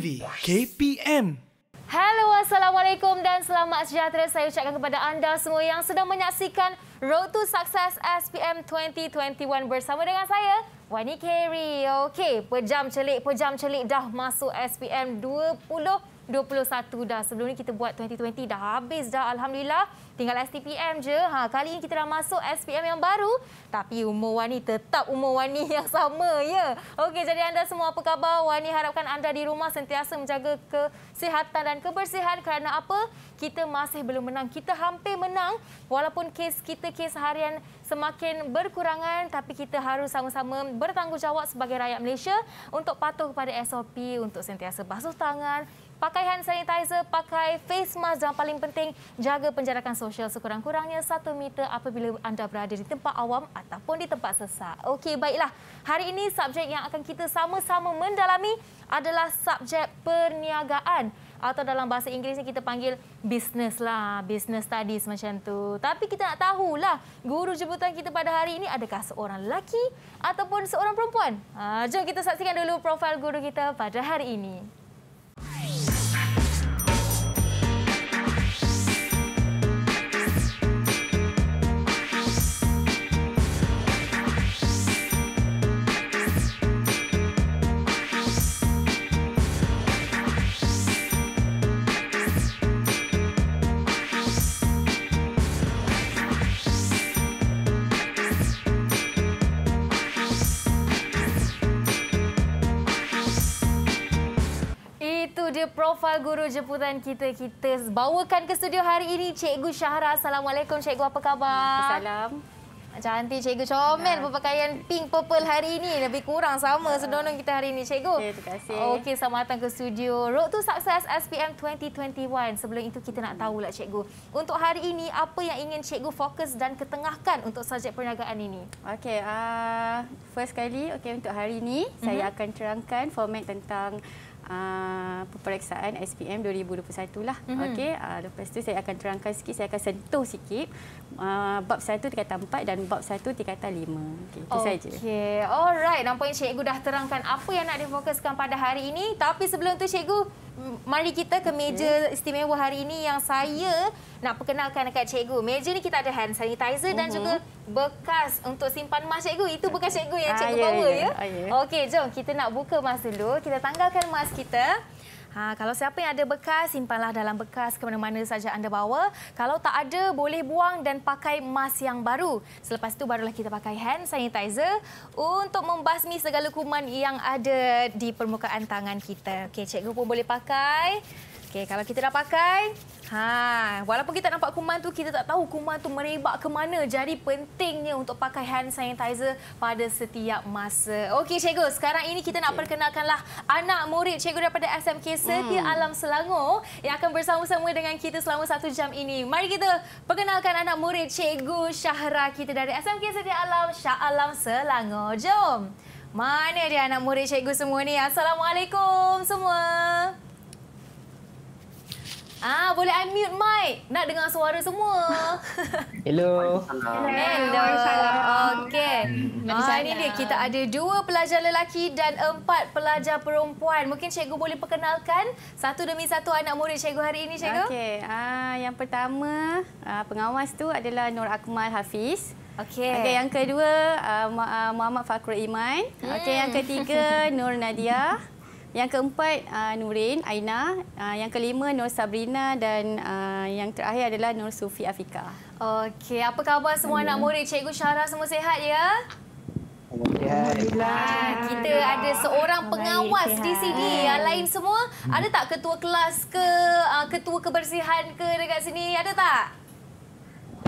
TV KPM. Hello, Assalamualaikum dan selamat sejahtera. Saya ucapkan kepada anda semua yang sedang menyaksikan Road to Success SPM 2021 bersama dengan saya, Wani Carey. Okey, pejam celik, pejam celik dah masuk SPM 20 2021 dah. Sebelum ni kita buat 2020 dah habis dah alhamdulillah. Tinggal STPM je. Ha kali ini kita dah masuk SPM yang baru tapi umur Wani tetap umur Wani yang sama ya. Okey jadi anda semua apa khabar? Wani harapkan anda di rumah sentiasa menjaga kesihatan dan kebersihan kerana apa? Kita masih belum menang. Kita hampir menang walaupun kes kita kes harian semakin berkurangan tapi kita harus sama-sama bertanggungjawab sebagai rakyat Malaysia untuk patuh kepada SOP untuk sentiasa basuh tangan, Pakai hand sanitizer, pakai face mask dan paling penting jaga penjarakan sosial sekurang-kurangnya satu meter apabila anda berada di tempat awam ataupun di tempat sesak. Okey, baiklah. Hari ini subjek yang akan kita sama-sama mendalami adalah subjek perniagaan atau dalam bahasa Inggerisnya kita panggil business lah, business studies macam tu. Tapi kita nak tahulah guru jemputan kita pada hari ini adakah seorang lelaki ataupun seorang perempuan? Ha, jom kita saksikan dulu profil guru kita pada hari ini. Bye. juga profil guru jemputan kita. Kita bawakan ke studio hari ini Cikgu Syahra. Assalamualaikum Cikgu, apa khabar? Salam. Cantik Cikgu Comel ya. berpakaian pink purple hari ini. Lebih kurang sama ya. senonong kita hari ini Cikgu. Ya, terima kasih. Okey, selamat datang ke studio. Road to Success SPM 2021. Sebelum itu kita nak tahu lah Cikgu. Untuk hari ini, apa yang ingin Cikgu fokus dan ketengahkan untuk subjek perniagaan ini? Okey, uh, first kali okay, untuk hari ini, mm -hmm. saya mhm. akan terangkan format tentang Ah, peperiksaan SPM 2021 lah. Mm-hmm. Okey, uh, lepas tu saya akan terangkan sikit, saya akan sentuh sikit uh, bab 1 tingkatan 4 dan bab 1 tingkatan 5. Okey, itu okay. saja. Okey. Alright, nampaknya cikgu dah terangkan apa yang nak difokuskan pada hari ini. Tapi sebelum tu cikgu, mari kita ke meja okay. istimewa hari ini yang saya nak perkenalkan dekat cikgu. Meja ni kita ada hand sanitizer uh -huh. dan mhm. juga bekas untuk simpan mas cikgu. Itu bekas cikgu yang ah, cikgu ah, bawa yeah, ya. ya. Ah, yeah. Okey, jom kita nak buka mas dulu. Kita tanggalkan mas kita. Ha, kalau siapa yang ada bekas, simpanlah dalam bekas ke mana-mana saja anda bawa. Kalau tak ada, boleh buang dan pakai mask yang baru. Selepas itu, barulah kita pakai hand sanitizer untuk membasmi segala kuman yang ada di permukaan tangan kita. Okey, cikgu pun boleh pakai. Okey, kalau kita dah pakai, Ha, walaupun kita nampak kuman tu, kita tak tahu kuman tu merebak ke mana. Jadi pentingnya untuk pakai hand sanitizer pada setiap masa. Okey, cikgu. Sekarang ini kita nak perkenalkanlah anak murid cikgu daripada SMK Setia hmm. Alam Selangor yang akan bersama-sama dengan kita selama satu jam ini. Mari kita perkenalkan anak murid cikgu Syahra kita dari SMK Setia Alam, Syah Alam Selangor. Jom. Mana dia anak murid cikgu semua ni? Assalamualaikum semua. Ah, boleh unmute mic. Nak dengar suara semua. Hello. Hello. Hello. Okey. Ah, ini dia. Kita ada dua pelajar lelaki dan empat pelajar perempuan. Mungkin cikgu boleh perkenalkan satu demi satu anak murid cikgu hari ini, cikgu. Okey. Ah, yang pertama, ah, pengawas tu adalah Nur Akmal Hafiz. Okey. Okay, yang kedua, ah, ah Muhammad Fakhrul Iman. Hmm. Okey, yang hmm. ketiga, Nur Nadia. Yang keempat uh, Nurin Aina, uh, yang kelima Nur Sabrina dan uh, yang terakhir adalah Nur Sufi Afika. Okey, apa khabar semua Hello. anak murid? Cikgu Syara semua sehat ya? Alhamdulillah. Ah, kita ada seorang pengawas di sini. Yang lain semua hmm. ada tak ketua kelas ke uh, ketua kebersihan ke dekat sini? Ada tak?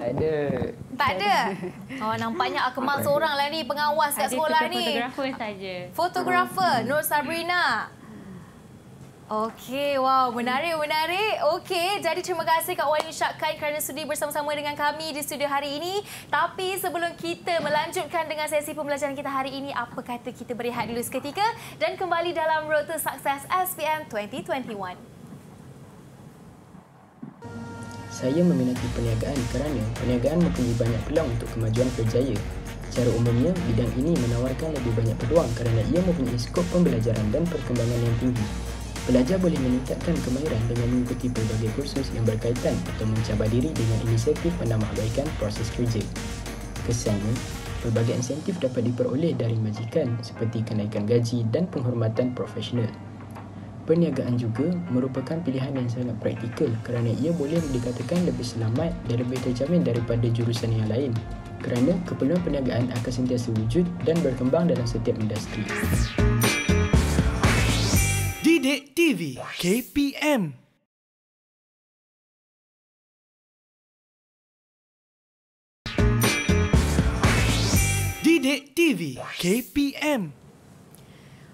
Tak ada. Tak ada. Oh, nampaknya Akmal seorang lah ni pengawas kat sekolah ni. Fotografer saja. Fotografer hmm. Nur Sabrina. Okey, wow, menarik, menarik. Okey, jadi terima kasih Kak Wan Yushakkan kerana sudi bersama-sama dengan kami di studio hari ini. Tapi sebelum kita melanjutkan dengan sesi pembelajaran kita hari ini, apa kata kita berehat dulu seketika dan kembali dalam Road to Success SPM 2021. Saya meminati perniagaan kerana perniagaan mempunyai banyak peluang untuk kemajuan berjaya. Secara umumnya, bidang ini menawarkan lebih banyak peluang kerana ia mempunyai skop pembelajaran dan perkembangan yang tinggi. Pelajar boleh meningkatkan kemahiran dengan mengikuti pelbagai kursus yang berkaitan atau mencabar diri dengan inisiatif penambahbaikan proses kerja. Kesannya, pelbagai insentif dapat diperoleh dari majikan seperti kenaikan gaji dan penghormatan profesional. Perniagaan juga merupakan pilihan yang sangat praktikal kerana ia boleh dikatakan lebih selamat dan lebih terjamin daripada jurusan yang lain kerana keperluan perniagaan akan sentiasa wujud dan berkembang dalam setiap industri. Didik TV KPM Didik TV KPM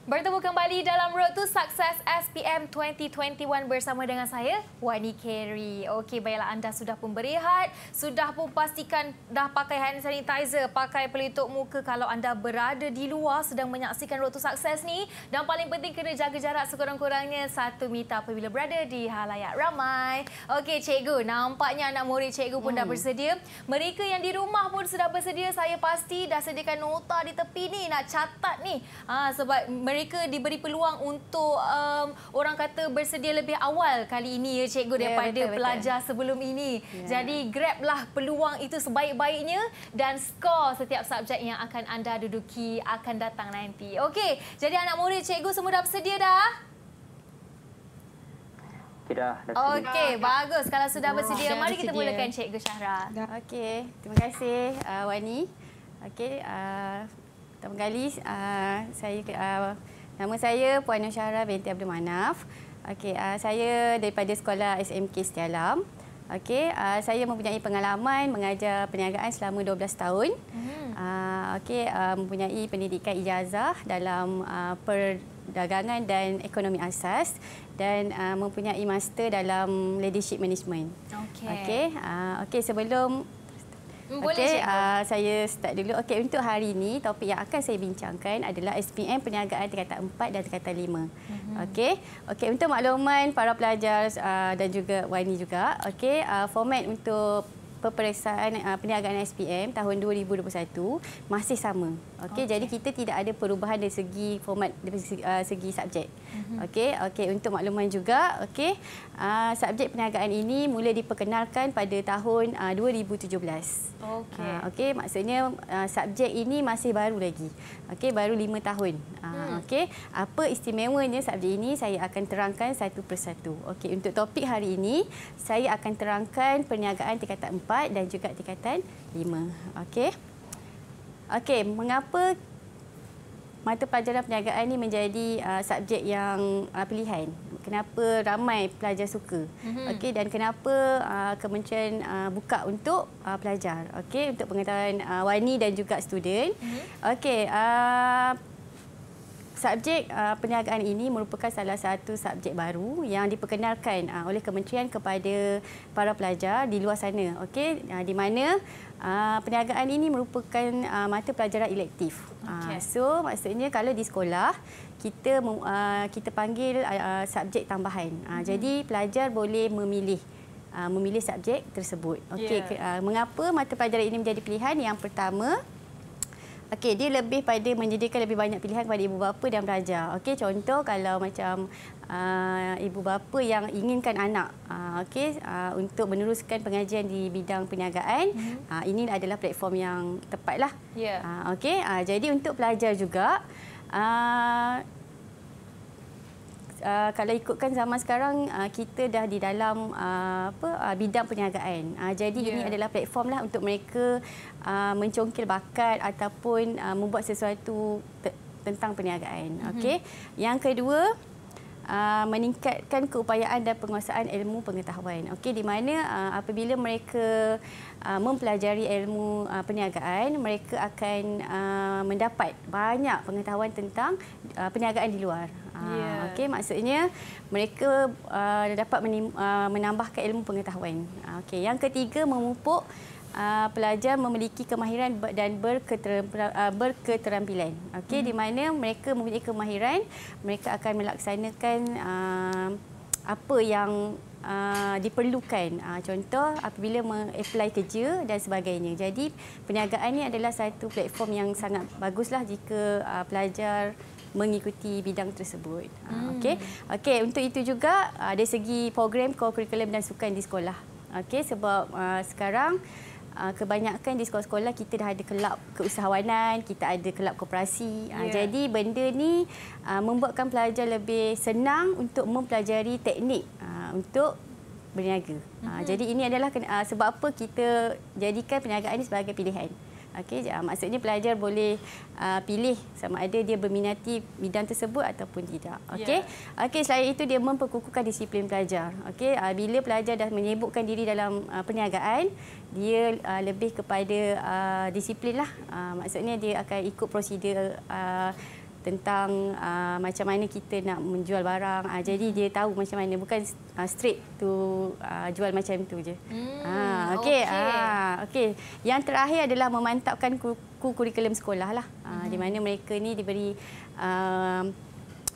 Bertemu kembali dalam Road to Success SPM 2021 bersama dengan saya, Wani Carey. Okey, baiklah anda sudah pun berehat, sudah pun pastikan dah pakai hand sanitizer, pakai pelitup muka kalau anda berada di luar sedang menyaksikan Road to Success ni. Dan paling penting kena jaga jarak sekurang-kurangnya satu meter apabila berada di halayak ramai. Okey, cikgu, nampaknya anak murid cikgu pun hmm. dah bersedia. Mereka yang di rumah pun sudah bersedia, saya pasti dah sediakan nota di tepi ni nak catat ni. Ha, sebab mereka mereka diberi peluang untuk um, orang kata bersedia lebih awal kali ini ya cikgu yeah, daripada betul, pelajar betul. sebelum ini. Yeah. Jadi grablah peluang itu sebaik-baiknya dan skor setiap subjek yang akan anda duduki akan datang nanti. Okey, jadi anak murid cikgu semua dah bersedia dah? Dah, Okey, bagus. Kalau sudah bersedia, oh, mari kita mulakan Cikgu Syahra. Okey, terima kasih uh, Wani. Okey, uh, Tuan Penggali, uh, saya, uh, nama saya Puan Nusyara binti Abdul Manaf. Okay, uh, saya daripada sekolah SMK Setia Alam. Okay, uh, saya mempunyai pengalaman mengajar perniagaan selama 12 tahun. Hmm. Uh, okay, uh, mempunyai pendidikan ijazah dalam uh, perdagangan dan ekonomi asas dan uh, mempunyai master dalam leadership management. Okay. Okay, uh, okay sebelum Hmm, Okey, uh, ah, saya start dulu. Okey, untuk hari ini topik yang akan saya bincangkan adalah SPM perniagaan tingkatan 4 dan tingkatan 5. Mm-hmm. Okey. Okey, untuk makluman para pelajar uh, dan juga Wani juga. Okey, uh, ah, format untuk peperiksaan uh, perniagaan SPM tahun 2021 masih sama. Okey, okay. jadi kita tidak ada perubahan dari segi format dari segi, uh, segi subjek. Mm-hmm. Okay, okay untuk makluman juga, okey. Ah, subjek perniagaan ini mula diperkenalkan pada tahun 2017. Okey. okey, maksudnya ah, subjek ini masih baru lagi. Okay, baru lima tahun. Ah, hmm. okey. Apa istimewanya subjek ini? Saya akan terangkan satu persatu. Okay, untuk topik hari ini, saya akan terangkan perniagaan tingkatan empat dan juga tingkatan lima. Okay, Okey, mengapa mata pelajaran perniagaan ini menjadi uh, subjek yang uh, pilihan. Kenapa ramai pelajar suka? Mm-hmm. Okey dan kenapa uh, kementerian uh, buka untuk uh, pelajar? Okey untuk pengetahuan uh, wani dan juga student. Mm-hmm. Okey uh, Subjek uh, perniagaan ini merupakan salah satu subjek baru yang diperkenalkan uh, oleh kementerian kepada para pelajar di luar sana. Okey, uh, di mana Ah, perniagaan ini merupakan ah, mata pelajaran elektif. Ah, okay. so maksudnya kalau di sekolah kita kita panggil subjek tambahan. Uh, hmm. Jadi pelajar boleh memilih memilih subjek tersebut. Okey, yeah. Ya. mengapa mata pelajaran ini menjadi pilihan? Yang pertama, Okey, dia lebih pada menyediakan lebih banyak pilihan kepada ibu bapa dan pelajar. Okey, contoh kalau macam uh, ibu bapa yang inginkan anak uh, okey uh, untuk meneruskan pengajian di bidang perniagaan, mm -hmm. uh, ini adalah platform yang tepatlah. Ya. Yeah. Uh, okey, uh, jadi untuk pelajar juga uh, Uh, kalau ikutkan zaman sekarang uh, kita dah di dalam uh, apa uh, bidang perniagaan. Uh, jadi yeah. ini ya. adalah platformlah untuk mereka uh, mencongkil bakat ataupun uh, membuat sesuatu te- tentang perniagaan. Mm-hmm. Okey. Yang kedua Uh, meningkatkan keupayaan dan penguasaan ilmu pengetahuan. Okey, di mana uh, apabila mereka uh, mempelajari ilmu uh, perniagaan, mereka akan uh, mendapat banyak pengetahuan tentang uh, perniagaan di luar. Yeah. Ya. Okey, maksudnya mereka uh, dapat menim, uh, menambahkan ilmu pengetahuan. Ah, okey, yang ketiga memupuk uh, pelajar memiliki kemahiran dan uh, berketerampilan. Okey, mm. di hmm. mana mereka mempunyai kemahiran, mereka akan melaksanakan uh, apa yang uh, diperlukan. Uh, contoh apabila mengapply kerja dan sebagainya. Jadi perniagaan ini adalah satu platform yang sangat baguslah jika uh, pelajar mengikuti bidang tersebut. Uh, hmm. Uh, okay, okay. Untuk itu juga uh, dari segi program kurikulum dan sukan di sekolah. Okay, sebab uh, sekarang Ah, kebanyakan di sekolah-sekolah kita dah ada kelab keusahawanan, kita ada kelab koperasi. Yeah. Ya. Jadi benda ni ah, membuatkan pelajar lebih senang untuk mempelajari teknik ah, untuk berniaga. Mm-hmm. Jadi ini adalah sebab apa kita jadikan perniagaan ini sebagai pilihan. Okey, ah, maksudnya pelajar boleh uh, pilih sama ada dia berminati bidang tersebut ataupun tidak. Okey. Yeah. Okey, selain itu dia memperkukuhkan disiplin pelajar. Okey, uh, bila pelajar dah menyebutkan diri dalam uh, perniagaan, dia uh, lebih kepada uh, disiplinlah. Uh, maksudnya dia akan ikut prosedur uh, tentang uh, macam mana kita nak menjual barang. Uh, jadi hmm. dia tahu macam mana bukan uh, straight tu uh, jual macam tu je. Ha hmm, okey okay. uh, okay. Yang terakhir adalah memantapkan kurikulum sekolah lah. Uh, hmm. di mana mereka ni diberi uh,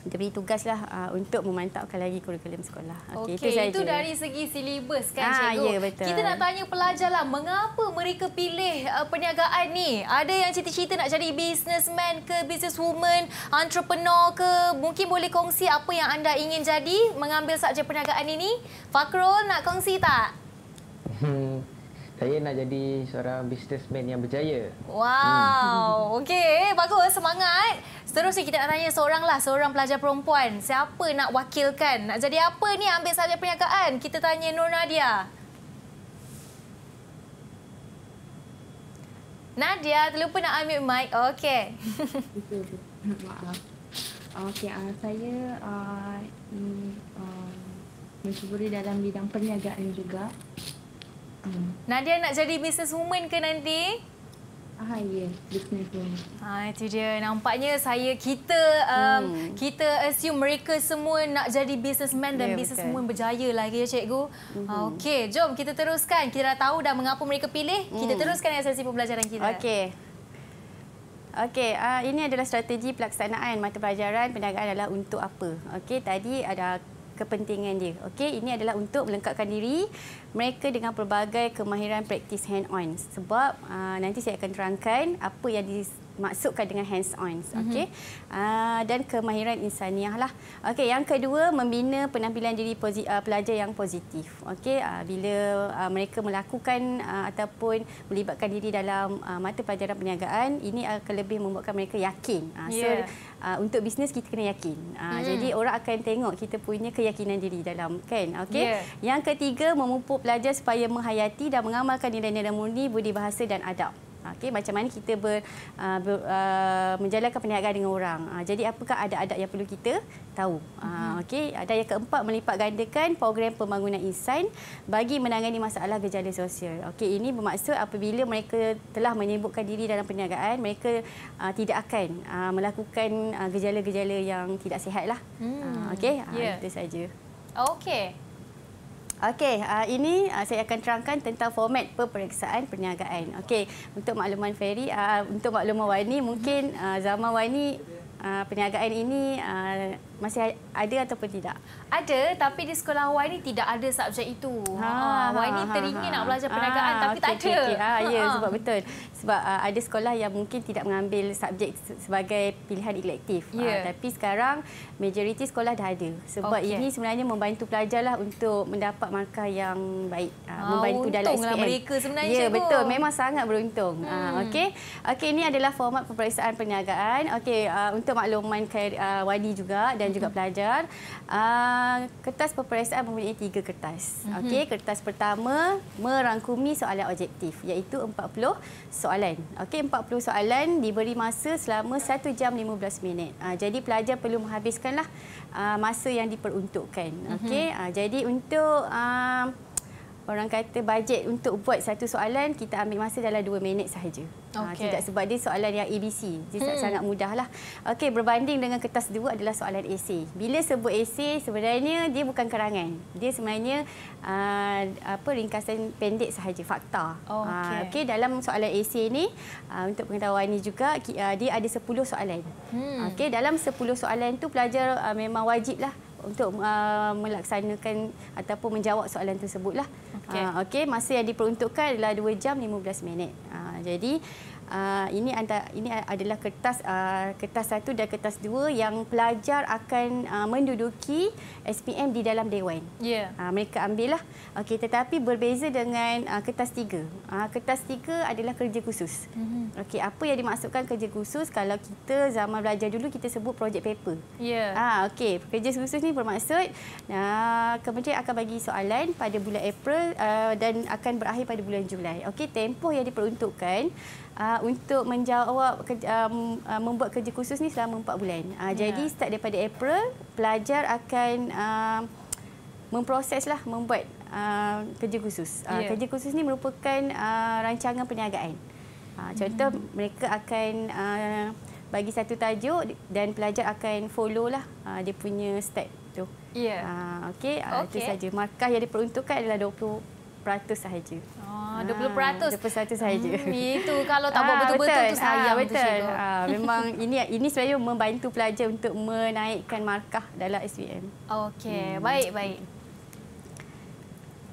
diberi tugaslah uh, untuk memantapkan lagi kurikulum sekolah. Okey, okay, itu, itu dari segi silibus kan ha, cikgu. Ya, betul. Kita nak tanya pelajar lah mengapa mereka pilih uh, perniagaan ni? Ada yang cita-cita nak jadi businessman ke businesswoman, entrepreneur ke? Mungkin boleh kongsi apa yang anda ingin jadi mengambil subjek perniagaan ini? Fakrul nak kongsi tak? Hmm saya nak jadi seorang businessman yang berjaya. Wow. Hmm. Okey, bagus semangat. Seterusnya kita nak tanya lah seorang pelajar perempuan. Siapa nak wakilkan? Nak jadi apa ni ambil saja perniagaan? Kita tanya Nur Nadia. Nadia, terlupa nak ambil mic. Okey. Maaf. Okey, uh, saya uh, uh, ah, mencuburi mm, ah, dalam bidang perniagaan juga. Hmm. Nadia nak jadi business woman ke nanti? Ah, ya, yeah. business Ah, itu dia. Nampaknya saya kita um, hmm. kita assume mereka semua nak jadi businessman dan yeah, ya, business berjaya lagi ya cikgu. Mm-hmm. Okey, jom kita teruskan. Kita dah tahu dah mengapa mereka pilih. Mm. Kita hmm. teruskan sesi pembelajaran kita. Okey. Okey, uh, ini adalah strategi pelaksanaan mata pelajaran perniagaan adalah untuk apa? Okey, tadi ada kepentingan dia. Okey, ini adalah untuk melengkapkan diri mereka dengan pelbagai kemahiran praktis hand on. Sebab uh, nanti saya akan terangkan apa yang dimaksudkan dengan hands on mm-hmm. okey uh, dan kemahiran insaniah lah okey yang kedua membina penampilan diri uh, pelajar yang positif okey uh, bila uh, mereka melakukan uh, ataupun melibatkan diri dalam uh, mata pelajaran perniagaan ini akan lebih membuatkan mereka yakin uh, so Uh, untuk bisnes kita kena yakin. Uh, hmm. jadi orang akan tengok kita punya keyakinan diri dalam kan. Okey. Yeah. Yang ketiga memupuk pelajar supaya menghayati dan mengamalkan nilai-nilai murni budi bahasa dan adab. Ha, okey, macam mana kita ber, uh, ber, uh, menjalankan perniagaan dengan orang. Uh, jadi apakah adat-adat yang perlu kita tahu? Uh, Okey, ada yang keempat melipat gandakan program pembangunan insan bagi menangani masalah gejala sosial. Okey, ini bermaksud apabila mereka telah menyebutkan diri dalam perniagaan, mereka uh, tidak akan uh, melakukan uh, gejala-gejala yang tidak sihatlah. Hmm. Uh, Okey, uh, itu saja. Okey. Okey, uh, ini uh, saya akan terangkan tentang format peperiksaan perniagaan. Okey, untuk makluman Ferry, uh, untuk makluman Wani, mungkin uh, zaman Wani uh, perniagaan ini uh, masih ada ataupun tidak? Ada tapi di sekolah Wai ni tidak ada subjek itu. Ha, ah, ha Wai ni ha, teringin ha, nak belajar ah, perniagaan ah, ya, ha, tapi okay, tak ada. Okay, okay. Ha, ha ya ha. sebab betul. Sebab uh, ada sekolah yang mungkin tidak mengambil subjek sebagai pilihan elektif. Yeah. Uh, ya. tapi sekarang majoriti sekolah dah ada. Sebab okay. ini sebenarnya membantu pelajarlah untuk mendapat markah yang baik. Uh, ha, membantu dalam lah SPM. mereka sebenarnya. Ya cikgu. betul memang sangat beruntung. Hmm. Uh, okey. Okey ini adalah format peperiksaan perniagaan. Okey uh, untuk makluman uh, Wadi juga dan juga pelajar. Uh, ah, kertas peperiksaan mempunyai tiga kertas. Mm-hmm. Okey, kertas pertama merangkumi soalan objektif iaitu 40 soalan. Okey, 40 soalan diberi masa selama 1 jam 15 minit. Uh, jadi pelajar perlu menghabiskanlah uh, masa yang diperuntukkan. Mhm. Okey, uh, jadi untuk uh, orang kata bajet untuk buat satu soalan kita ambil masa dalam dua minit sahaja. Okay. Ha, tidak sebab dia soalan yang ABC. Dia hmm. sangat mudahlah. Okay berbanding dengan kertas dua adalah soalan esei. Bila sebut esei sebenarnya dia bukan karangan. Dia sebenarnya uh, apa ringkasan pendek sahaja fakta. Ah, okey, uh, okay, dalam soalan esei ini uh, ah, untuk pengetahuan ini juga uh, dia ada sepuluh soalan. Hmm. Okey, dalam sepuluh soalan tu pelajar uh, memang wajiblah untuk uh, melaksanakan ataupun menjawab soalan tersebutlah. Okey. Uh, okay. Masa yang diperuntukkan adalah 2 jam 15 minit. Uh, jadi Ah, ini antara ini adalah kertas uh, kertas satu dan kertas dua yang pelajar akan uh, menduduki SPM di dalam dewan. Yeah. Ya. Uh, mereka ambil Okay, tetapi berbeza dengan uh, kertas tiga. Uh, kertas tiga adalah kerja khusus. Mm-hmm. Okey, apa yang dimaksudkan kerja khusus? Kalau kita zaman belajar dulu kita sebut projek paper. Yeah. Ya. Uh, Okey, kerja khusus ni bermaksud uh, kementerian akan bagi soalan pada bulan April uh, dan akan berakhir pada bulan Julai. Okay, tempoh yang diperuntukkan uh, untuk menjawab kerja, um, uh, membuat kerja khusus ni selama empat bulan. Uh, ah, yeah. jadi start daripada April, pelajar akan uh, memproseslah membuat uh, kerja khusus. Uh, yeah. Kerja khusus ni merupakan uh, rancangan perniagaan. Uh, contoh mm-hmm. mereka akan uh, bagi satu tajuk dan pelajar akan follow lah uh, dia punya step tu. Ya. Yeah. Uh, okay, okay. Uh, itu saja. Markah yang diperuntukkan adalah 20 peratus sahaja. Oh, 20% 20% sahaja. Hmm, itu kalau tak buat ah, betul-betul ah, tu sayang ah, betul. tu ah, memang ini ini sebenarnya membantu pelajar untuk menaikkan markah dalam SPM. Okey, hmm. baik baik.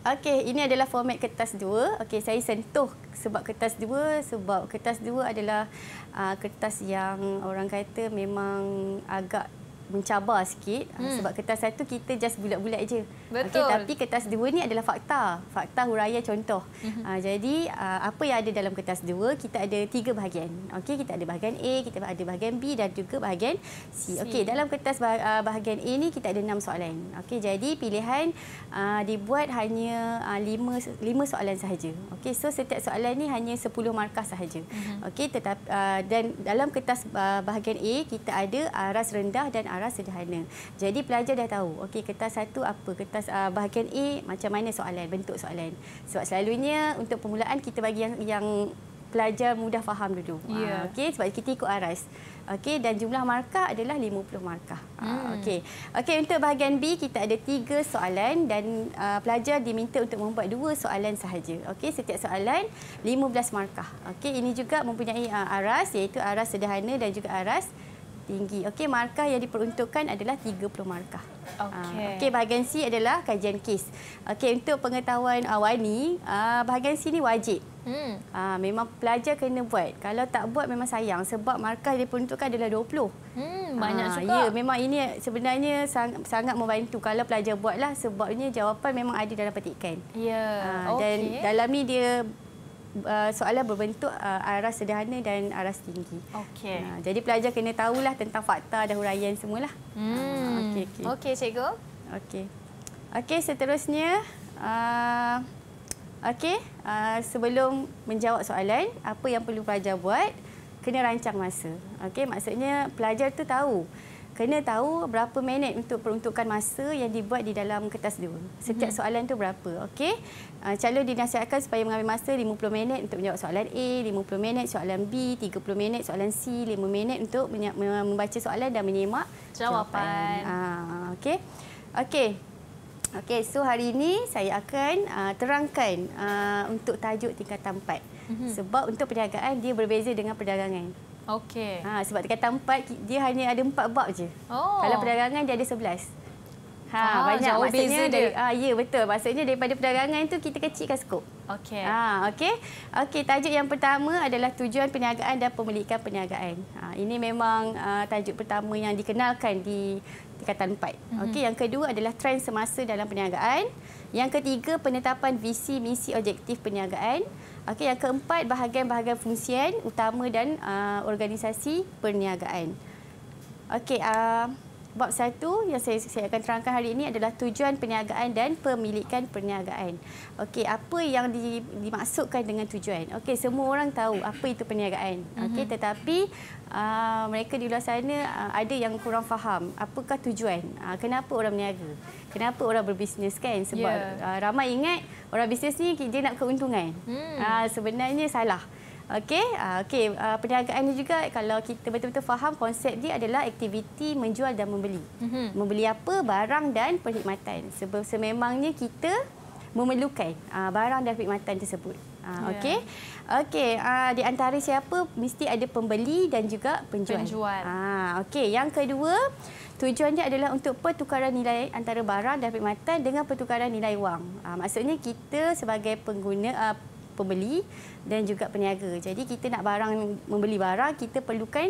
Okey, ini adalah format kertas dua. Okey, saya sentuh sebab kertas dua, sebab kertas dua adalah uh, kertas yang orang kata memang agak mencabar sikit ah, hmm. sebab kertas satu kita just bulat-bulat je. Betul. Okay, tapi kertas dua ni adalah fakta. Fakta huraian contoh. Hmm. Uh, jadi uh, apa yang ada dalam kertas dua, kita ada tiga bahagian. Okey, kita ada bahagian A, kita ada bahagian B dan juga bahagian C. C. Okey, dalam kertas bah bahagian A ni kita ada enam soalan. Okey, jadi pilihan uh, dibuat hanya uh, lima, lima soalan sahaja. Okey, so setiap soalan ni hanya sepuluh markah sahaja. Hmm. Okey, tetap uh, dan dalam kertas uh, bahagian A kita ada aras rendah dan aras kertas sederhana. Jadi pelajar dah tahu, okey kertas satu apa, kertas uh, bahagian A macam mana soalan, bentuk soalan. Sebab selalunya untuk permulaan kita bagi yang, yang pelajar mudah faham dulu. Yeah. Uh, ya. okey sebab kita ikut aras. Okey dan jumlah markah adalah 50 markah. Ah, hmm. okey. Okey untuk bahagian B kita ada tiga soalan dan uh, pelajar diminta untuk membuat dua soalan sahaja. Okey setiap soalan 15 markah. Okey ini juga mempunyai uh, aras iaitu aras sederhana dan juga aras tinggi. Okey, markah yang diperuntukkan adalah 30 markah. Ah, okey. Okey, bahagian C adalah kajian kes. Okey, untuk pengetahuan awal ah, ni, ah, bahagian C ni wajib. Hmm. memang pelajar kena buat. Kalau tak buat memang sayang sebab markah dia peruntukkan adalah 20. Hmm, banyak ha, juga. Ya, memang ini sebenarnya sangat, sangat membantu kalau pelajar buatlah sebabnya jawapan memang ada dalam petikan. Ya. Ha, okay. dalam ni dia Uh, soalan berbentuk uh, aras sederhana dan aras tinggi. Okey. Uh, jadi pelajar kena tahulah tentang fakta dan huraian semualah. Hmm. Okey okey. Okey cikgu. Okey. Okey seterusnya okey sebelum menjawab soalan apa yang perlu pelajar buat? Kena rancang masa. Okey maksudnya pelajar tu tahu kena tahu berapa minit untuk peruntukan masa yang dibuat di dalam kertas dua. Setiap mhm. soalan tu berapa, okey? Uh, calon dinasihatkan supaya mengambil masa 50 minit untuk menjawab soalan A, 50 minit soalan B, 30 minit soalan C, 5 minit untuk membaca soalan dan menyemak jawapan. Ah, uh, okey. Okey. Okey, so hari ini saya akan uh, terangkan uh, untuk tajuk tingkatan 4. mm Sebab untuk perniagaan dia berbeza dengan perdagangan. Okey. Ha, sebab dekat tempat dia hanya ada empat bab je. Oh. Kalau perdagangan dia ada sebelas. Ha, ah, banyak jauh maksudnya beza dari, dia. Ah, ya, betul. Maksudnya daripada perdagangan tu kita kecilkan skop. Okey. Ha, okey. Okey, tajuk yang pertama adalah tujuan perniagaan dan pemilikan perniagaan. Ha, ini memang uh, tajuk pertama yang dikenalkan di tingkatan 4. Mm -hmm. Okey, yang kedua adalah trend semasa dalam perniagaan. Yang ketiga penetapan visi, misi, objektif perniagaan. Okey, yang keempat bahagian-bahagian fungsian utama dan uh, organisasi perniagaan. Okey, uh, Bab satu yang saya, saya akan terangkan hari ini adalah tujuan perniagaan dan pemilikan perniagaan. Okey, apa yang di, dimaksudkan dengan tujuan? Okey, semua orang tahu apa itu perniagaan. Okey, mhm. tetapi uh, mereka di luar sana uh, ada yang kurang faham apakah tujuan? Uh, kenapa orang berniaga? Kenapa orang berbisnes kan? Sebab yeah. Ya. uh, ramai ingat orang bisnes ni dia nak keuntungan. Hmm. Uh, sebenarnya salah. Okey, ah, okey, uh, perniagaan ni juga kalau kita betul-betul faham konsep dia adalah aktiviti menjual dan membeli. Mm-hmm. Membeli apa? Barang dan perkhidmatan. Sebab sememangnya kita memerlukan uh, barang dan perkhidmatan tersebut. Uh, okey. Yeah. Okey, uh, di antara siapa mesti ada pembeli dan juga penjual. penjual. Uh, okey, yang kedua tujuannya adalah untuk pertukaran nilai antara barang dan perkhidmatan dengan pertukaran nilai wang. Uh, maksudnya kita sebagai pengguna pembeli dan juga peniaga. Jadi kita nak barang membeli barang kita perlukan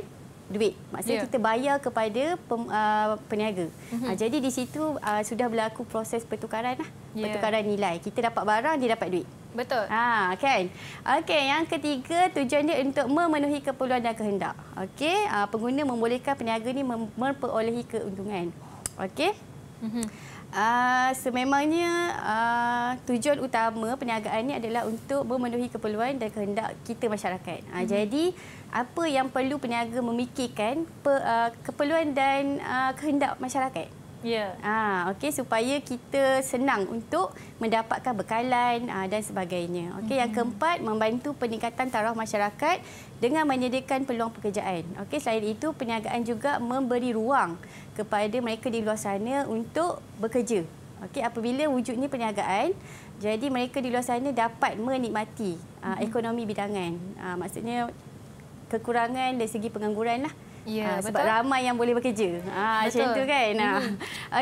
duit. Maksudnya yeah. kita bayar kepada pem, uh, peniaga. Mm-hmm. Uh, jadi di situ uh, sudah berlaku proses pertukaran lah. Yeah. Pertukaran nilai. Kita dapat barang dia dapat duit. Betul. Ha, kan. Okey, yang ketiga tujuan dia untuk memenuhi keperluan dan kehendak. Okey, uh, pengguna membolehkan peniaga ni memperolehi keuntungan. Okey. Mhm. Ah, sememangnya uh, tujuan utama perniagaan ini adalah untuk memenuhi keperluan dan kehendak kita masyarakat. Uh, hmm. Jadi apa yang perlu peniaga memikirkan per, uh, keperluan dan uh, kehendak masyarakat. Ya. Ah, okey supaya kita senang untuk mendapatkan bekalan ah, dan sebagainya. Okey, hmm. yang mhm. keempat membantu peningkatan taraf masyarakat dengan menyediakan peluang pekerjaan. Okey, selain itu perniagaan juga memberi ruang kepada mereka di luar sana untuk bekerja. Okey, apabila wujudnya perniagaan, jadi mereka di luar sana dapat menikmati hmm. ah, mhm. ekonomi bidangan. Ah, maksudnya kekurangan dari segi pengangguranlah. lah. Ya, ha, sebab betul. ramai yang boleh bekerja. Ha, macam itu kan. Ha.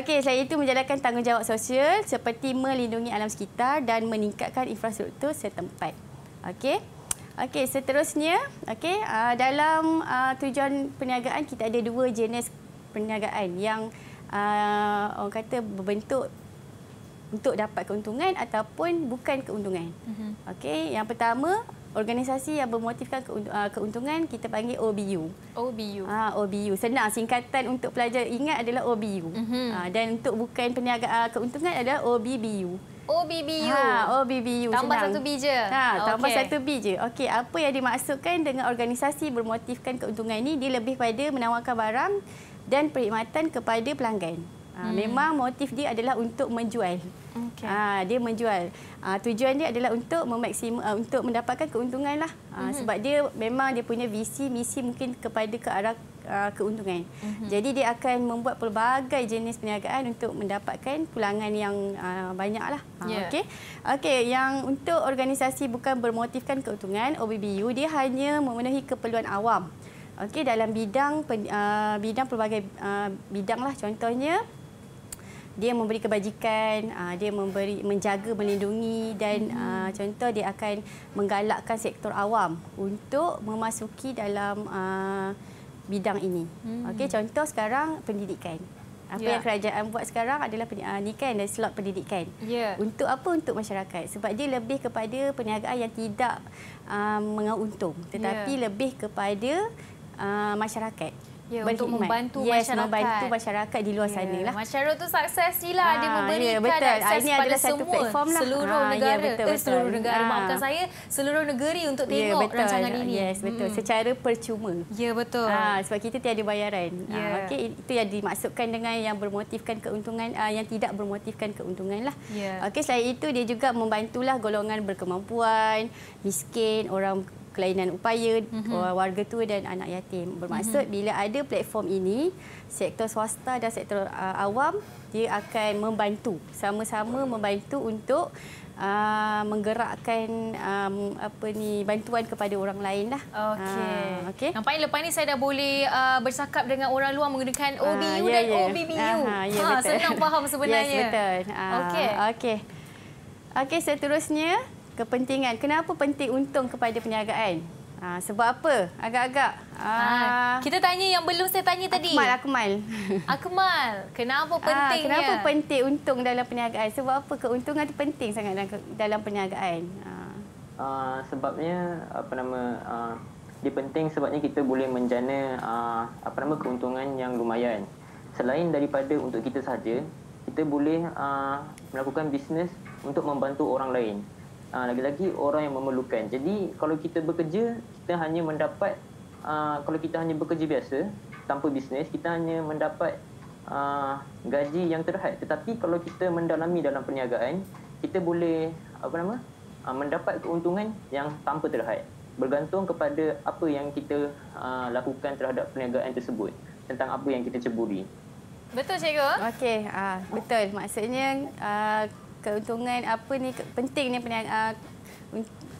Okey, selain itu menjalankan tanggungjawab sosial seperti melindungi alam sekitar dan meningkatkan infrastruktur setempat. Okey. Okey, seterusnya, okey, uh, dalam uh, tujuan perniagaan kita ada dua jenis perniagaan yang uh, orang kata berbentuk untuk dapat keuntungan ataupun bukan keuntungan. Mm -hmm. Okey, yang pertama organisasi yang bermotifkan ah, keuntungan kita panggil OBU. OBU. Ah OBU. Senang singkatan untuk pelajar ingat adalah OBU. Mm-hmm. Ah, dan untuk bukan perniagaan ah, keuntungan adalah OBBU. OBBU. Ha, OBBU. Tambah senang. satu B je. Ha, tambah okay. satu B je. Okey, apa yang dimaksudkan dengan organisasi bermotifkan keuntungan ini? Dia lebih pada menawarkan barang dan perkhidmatan kepada pelanggan. Ah, hmm. Memang motif dia adalah untuk menjual. Okay. Ha, ah, dia menjual. Ha, tujuan dia adalah untuk memaksim, uh, untuk mendapatkan keuntungan lah. Ha, hmm. Sebab dia memang dia punya visi, misi mungkin kepada ke arah uh, keuntungan. Hmm. Jadi dia akan membuat pelbagai jenis perniagaan untuk mendapatkan pulangan yang uh, banyak lah. Ha, yeah. Ya. Okey, okay, yang untuk organisasi bukan bermotifkan keuntungan, OBBU, dia hanya memenuhi keperluan awam. Okey dalam bidang uh, bidang pelbagai uh, bidang lah contohnya dia memberi kebajikan, uh, dia memberi menjaga, melindungi dan uh, contoh dia akan menggalakkan sektor awam untuk memasuki dalam uh, bidang ini. Hmm. Okey, contoh sekarang pendidikan. Apa ya. yang kerajaan buat sekarang adalah ni kan dari slot pendidikan. Ya. Untuk apa? Untuk masyarakat. Sebab dia lebih kepada perniagaan yang tidak um, menguntung tetapi ya. lebih kepada uh, masyarakat. Ya, untuk membantu yes, masyarakat. membantu masyarakat di luar ya. sana. Lah. Masyarakat tu sukses je lah. Dia ah, memberikan ya, betul. akses ah, Ini adalah satu Platform lah. Seluruh ah, ya, negara. Ya, betul, eh, betul. seluruh negara. Ha. Maafkan saya, seluruh negeri untuk ya, tengok ya, betul. rancangan ini. Yes, betul. Hmm. Secara percuma. Ya, betul. Ha, sebab kita tiada bayaran. Ya. Ha, okay. Itu yang dimaksudkan dengan yang bermotifkan keuntungan, uh, yang tidak bermotifkan keuntungan. Lah. Ya. Okay, selain itu, dia juga membantulah golongan berkemampuan, miskin, orang kelainan upaya mm-hmm. warga tua dan anak yatim. Bermaksud mm-hmm. bila ada platform ini, sektor swasta dan sektor uh, awam dia akan membantu, sama-sama membantu untuk uh, menggerakkan um, apa ni bantuan kepada orang lain lah. Okey. Uh, ah, okay. Nampaknya lepas ni saya dah boleh uh, bercakap dengan orang luar menggunakan OBU uh, yeah, dan yeah. Ya. OBBU. Uh-huh, yeah, ha, betul. senang faham sebenarnya. Yes, betul. Uh, Okey. Okey. Okey, seterusnya kepentingan. Kenapa penting untung kepada perniagaan? Ha, sebab apa? Agak-agak. Ha, kita tanya yang belum saya tanya tadi. Akmal, Akmal. Akmal, kenapa ah, pentingnya? Ha, kenapa penting untung dalam perniagaan? Sebab apa keuntungan itu penting sangat dalam perniagaan? Ha. Uh, sebabnya, apa nama, uh, dia penting sebabnya kita boleh menjana uh, apa nama keuntungan yang lumayan. Selain daripada untuk kita saja, kita boleh uh, melakukan bisnes untuk membantu orang lain. Uh, lagi-lagi orang yang memerlukan. Jadi kalau kita bekerja, kita hanya mendapat uh, kalau kita hanya bekerja biasa tanpa bisnes, kita hanya mendapat uh, gaji yang terhad. Tetapi kalau kita mendalami dalam perniagaan, kita boleh apa nama? Uh, mendapat keuntungan yang tanpa terhad. Bergantung kepada apa yang kita uh, lakukan terhadap perniagaan tersebut, tentang apa yang kita ceburi. Betul cikgu? Okey, uh, betul. Maksudnya uh, keuntungan apa ni penting ni ah,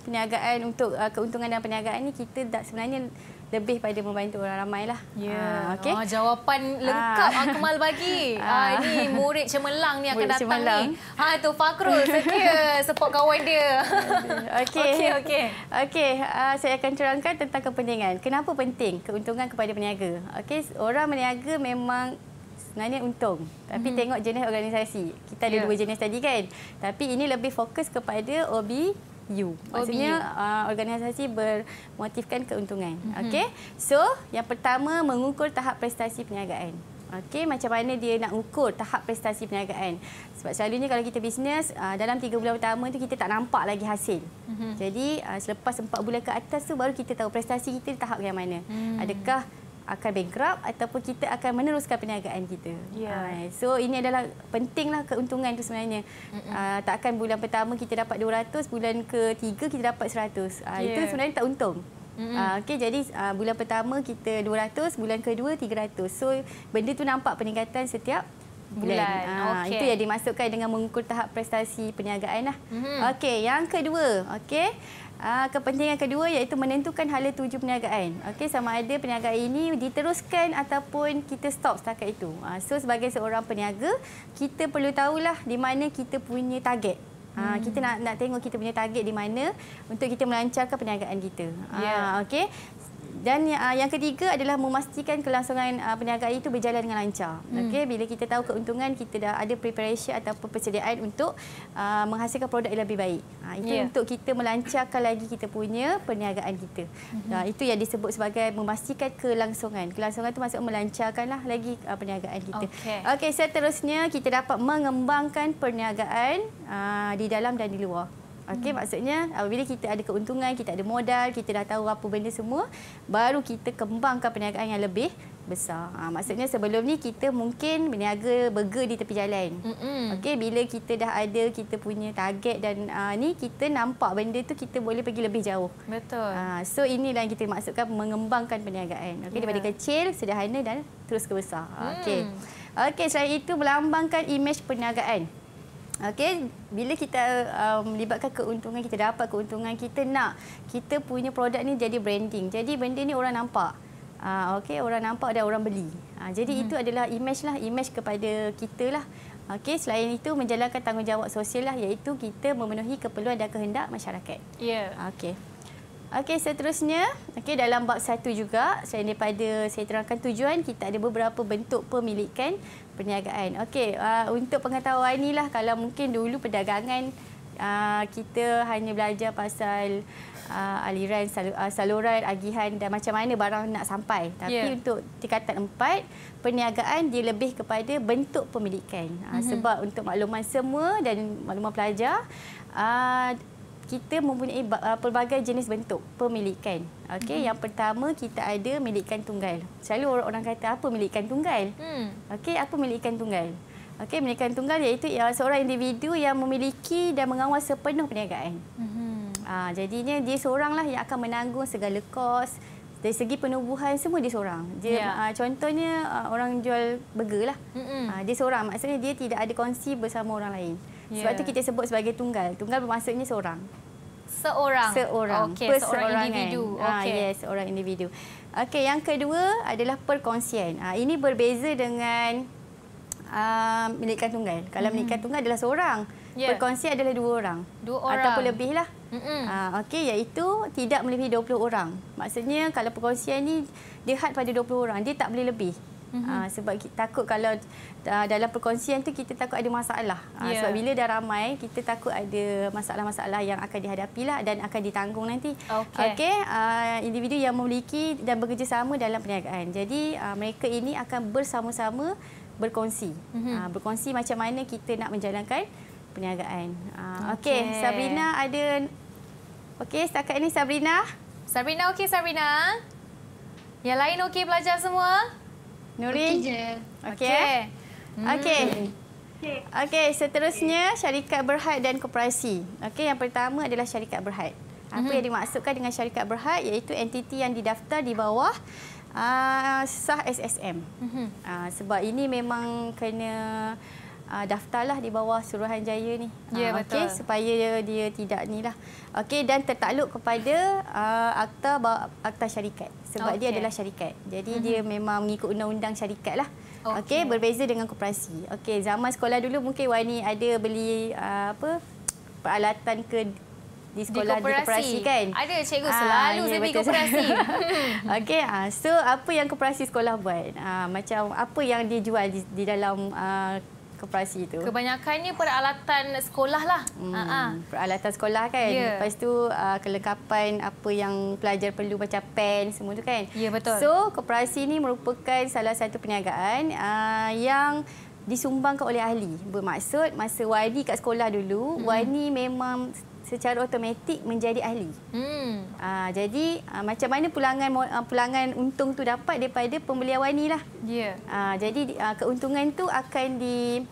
perniagaan untuk ah, keuntungan dan perniagaan ni kita tak sebenarnya lebih pada membantu orang ramai lah. Ya. Ah, okay. ah, jawapan ah. lengkap ah. Akmal bagi. Ah. Ah, ini murid cemerlang ni akan murid datang cemelang. ni. Ha tu Fakrul saya support kawan dia. Okey. Okey okey. Okey, ah, saya akan terangkan tentang kepentingan. Kenapa penting keuntungan kepada peniaga? Okey, orang berniaga memang sebenarnya untung. Tapi mm-hmm. tengok jenis organisasi. Kita ada yeah. dua jenis tadi kan. Tapi ini lebih fokus kepada OB you. Maksudnya Uh, organisasi bermotifkan keuntungan. Mm-hmm. Okey. So, yang pertama mengukur tahap prestasi perniagaan. Okey, macam mana dia nak ukur tahap prestasi perniagaan? Sebab selalunya kalau kita bisnes, ah, dalam 3 bulan pertama tu kita tak nampak lagi hasil. Mm-hmm. Jadi, ah, selepas 4 bulan ke atas tu baru kita tahu prestasi kita di tahap yang mana. Mm. Adakah akan bankrupt ataupun kita akan meneruskan perniagaan kita. Yeah. Ya. Uh, so ini adalah pentinglah keuntungan itu sebenarnya. Uh, ah, takkan bulan pertama kita dapat 200, bulan ketiga kita dapat 100. Uh, yeah. Itu sebenarnya tak untung. Uh, ah, okay, jadi uh, bulan pertama kita 200, bulan kedua 300. So benda tu nampak peningkatan setiap bulan. bulan. Uh, okay. Itu yang dimasukkan dengan mengukur tahap prestasi perniagaan. Lah. Mm-hmm. Okay, yang kedua, okay. Ah, kepentingan kedua iaitu menentukan hala tuju perniagaan. Okey sama ada perniagaan ini diteruskan ataupun kita stop setakat itu. Ah, so sebagai seorang peniaga, kita perlu tahulah di mana kita punya target. Ha, kita nak, nak tengok kita punya target di mana untuk kita melancarkan perniagaan kita. Ha, yeah. Ya. okay. Dan uh, yang ketiga adalah memastikan kelangsungan uh, perniagaan itu berjalan dengan lancar. Hmm. Okey, bila kita tahu keuntungan kita dah ada preparation atau persediaan untuk uh, menghasilkan produk yang lebih baik. Uh, itu yeah. untuk kita melancarkan lagi kita punya perniagaan kita. Hmm. Uh, itu yang disebut sebagai memastikan kelangsungan. Kelangsungan itu maksud melancarkanlah lagi uh, perniagaan kita. Okey, okay, seterusnya kita dapat mengembangkan perniagaan uh, di dalam dan di luar. Okey, maksudnya apabila uh, kita ada keuntungan, kita ada modal, kita dah tahu apa benda semua, baru kita kembangkan perniagaan yang lebih besar. Ha, maksudnya sebelum ni kita mungkin berniaga burger di tepi jalan. Okey, bila kita dah ada kita punya target dan uh, ni kita nampak benda tu kita boleh pergi lebih jauh. Betul. Ha, so inilah yang kita maksudkan mengembangkan perniagaan. Okey, yeah. daripada kecil, sederhana dan terus ke besar. Ha, okey. Mm. Okey, selain itu melambangkan imej perniagaan. Okey, bila kita um, melibatkan um, keuntungan kita dapat keuntungan kita nak kita punya produk ni jadi branding. Jadi benda ni orang nampak. Uh, ah, okay, orang nampak dan orang beli. Uh, jadi hmm. itu adalah image lah, image kepada kita lah. Okey, selain itu menjalankan tanggungjawab sosial lah iaitu kita memenuhi keperluan dan kehendak masyarakat. Ya. Yeah. Okey. Okey, seterusnya, okey dalam bab satu juga, selain daripada saya terangkan tujuan, kita ada beberapa bentuk pemilikan perniagaan. Okey, uh, untuk pengetahuan inilah kalau mungkin dulu perdagangan uh, kita hanya belajar pasal uh, aliran sal, uh, saluran agihan dan macam mana barang nak sampai. Tapi yeah. untuk tingkatan empat, perniagaan dia lebih kepada bentuk pemilikan. Uh, mm -hmm. Sebab untuk makluman semua dan makluman pelajar, uh, kita mempunyai uh, pelbagai jenis bentuk pemilikan. Okey, hmm. yang pertama kita ada milikan tunggal. Selalu orang-orang kata apa milikan tunggal? Hmm. Okey, apa milikan tunggal? Okey, milikan tunggal iaitu uh, seorang individu yang memiliki dan mengawal sepenuh perniagaan. Hmm. Aa, ah, jadinya dia seoranglah yang akan menanggung segala kos dari segi penubuhan semua dia seorang. Dia yeah. Ya. aa, contohnya ah, orang jual burger lah. Hmm. Aa, ah, dia seorang maksudnya dia tidak ada kongsi bersama orang lain. Yeah. tu ya. kita sebut sebagai tunggal. Tunggal bermaksudnya seorang. Seorang. Seorang. Okey, seorang individu. Kan? Ah, okey. Ah, yes, seorang individu. Okey, yang kedua adalah perkonsien. Ah, ini berbeza dengan um, ah, milikkan tunggal. Kalau mm. milikkan tunggal adalah seorang. Yeah. Perkongsian adalah dua orang. Dua ah, orang. Ataupun lebihlah. Mm -mm. Okey, iaitu tidak melebihi 20 orang. Maksudnya kalau perkongsian ini, dia had pada 20 orang. Dia tak boleh lebih. Mm-hmm. Uh, sebab kita takut kalau uh, dalam perkongsian tu kita takut ada masalah. Uh, ah, yeah. Sebab bila dah ramai, kita takut ada masalah-masalah yang akan dihadapi lah dan akan ditanggung nanti. Okey. Okay? Uh, individu yang memiliki dan bekerjasama dalam perniagaan. Jadi uh, mereka ini akan bersama-sama berkongsi. Mm-hmm. Uh, berkongsi macam mana kita nak menjalankan perniagaan. Uh, Okey, okay. Sabrina ada... Okey, setakat ini Sabrina. Sabrina okey Sabrina. Yang lain okey pelajar semua? Nuri? Okey je. Okey. Okey. Hmm. Okey. Hmm. Okey, seterusnya syarikat berhad dan koperasi. Okey, yang pertama adalah syarikat berhad. Apa hmm. yang dimaksudkan dengan syarikat berhad iaitu entiti yang didaftar di bawah uh, sah SSM. Uh, ah, sebab ini memang kena uh, daftarlah di bawah Suruhanjaya ni. Ah, ya, uh, okey supaya dia, dia tidak nilah. Okey dan tertakluk kepada uh, akta akta syarikat sebab okay. dia adalah syarikat. Jadi mm-hmm. dia memang mengikut undang-undang syarikatlah. Okey okay, berbeza dengan koperasi. Okey zaman sekolah dulu mungkin Wani ada beli uh, apa peralatan ke di sekolah di koperasi kan? Ada cikgu selalu ah, ya, sebut koperasi. Okey, ah, so apa yang koperasi sekolah buat? Ah, macam apa yang dijual di, di dalam ah, koperasi itu? Kebanyakannya peralatan sekolah lah. Hmm, uh-huh. Peralatan sekolah kan. Yeah. Lepas tu uh, kelengkapan apa yang pelajar perlu macam pen semua tu kan. Ya yeah, betul. So koperasi ni merupakan salah satu perniagaan uh, yang disumbangkan oleh ahli. Bermaksud masa YB kat sekolah dulu, hmm. Wani memang secara automatik menjadi ahli. Hmm. Aa, ah, jadi aa, ah, macam mana pulangan ah, pulangan untung tu dapat daripada pembelian Wani lah. Yeah. Ya. jadi aa, keuntungan tu akan di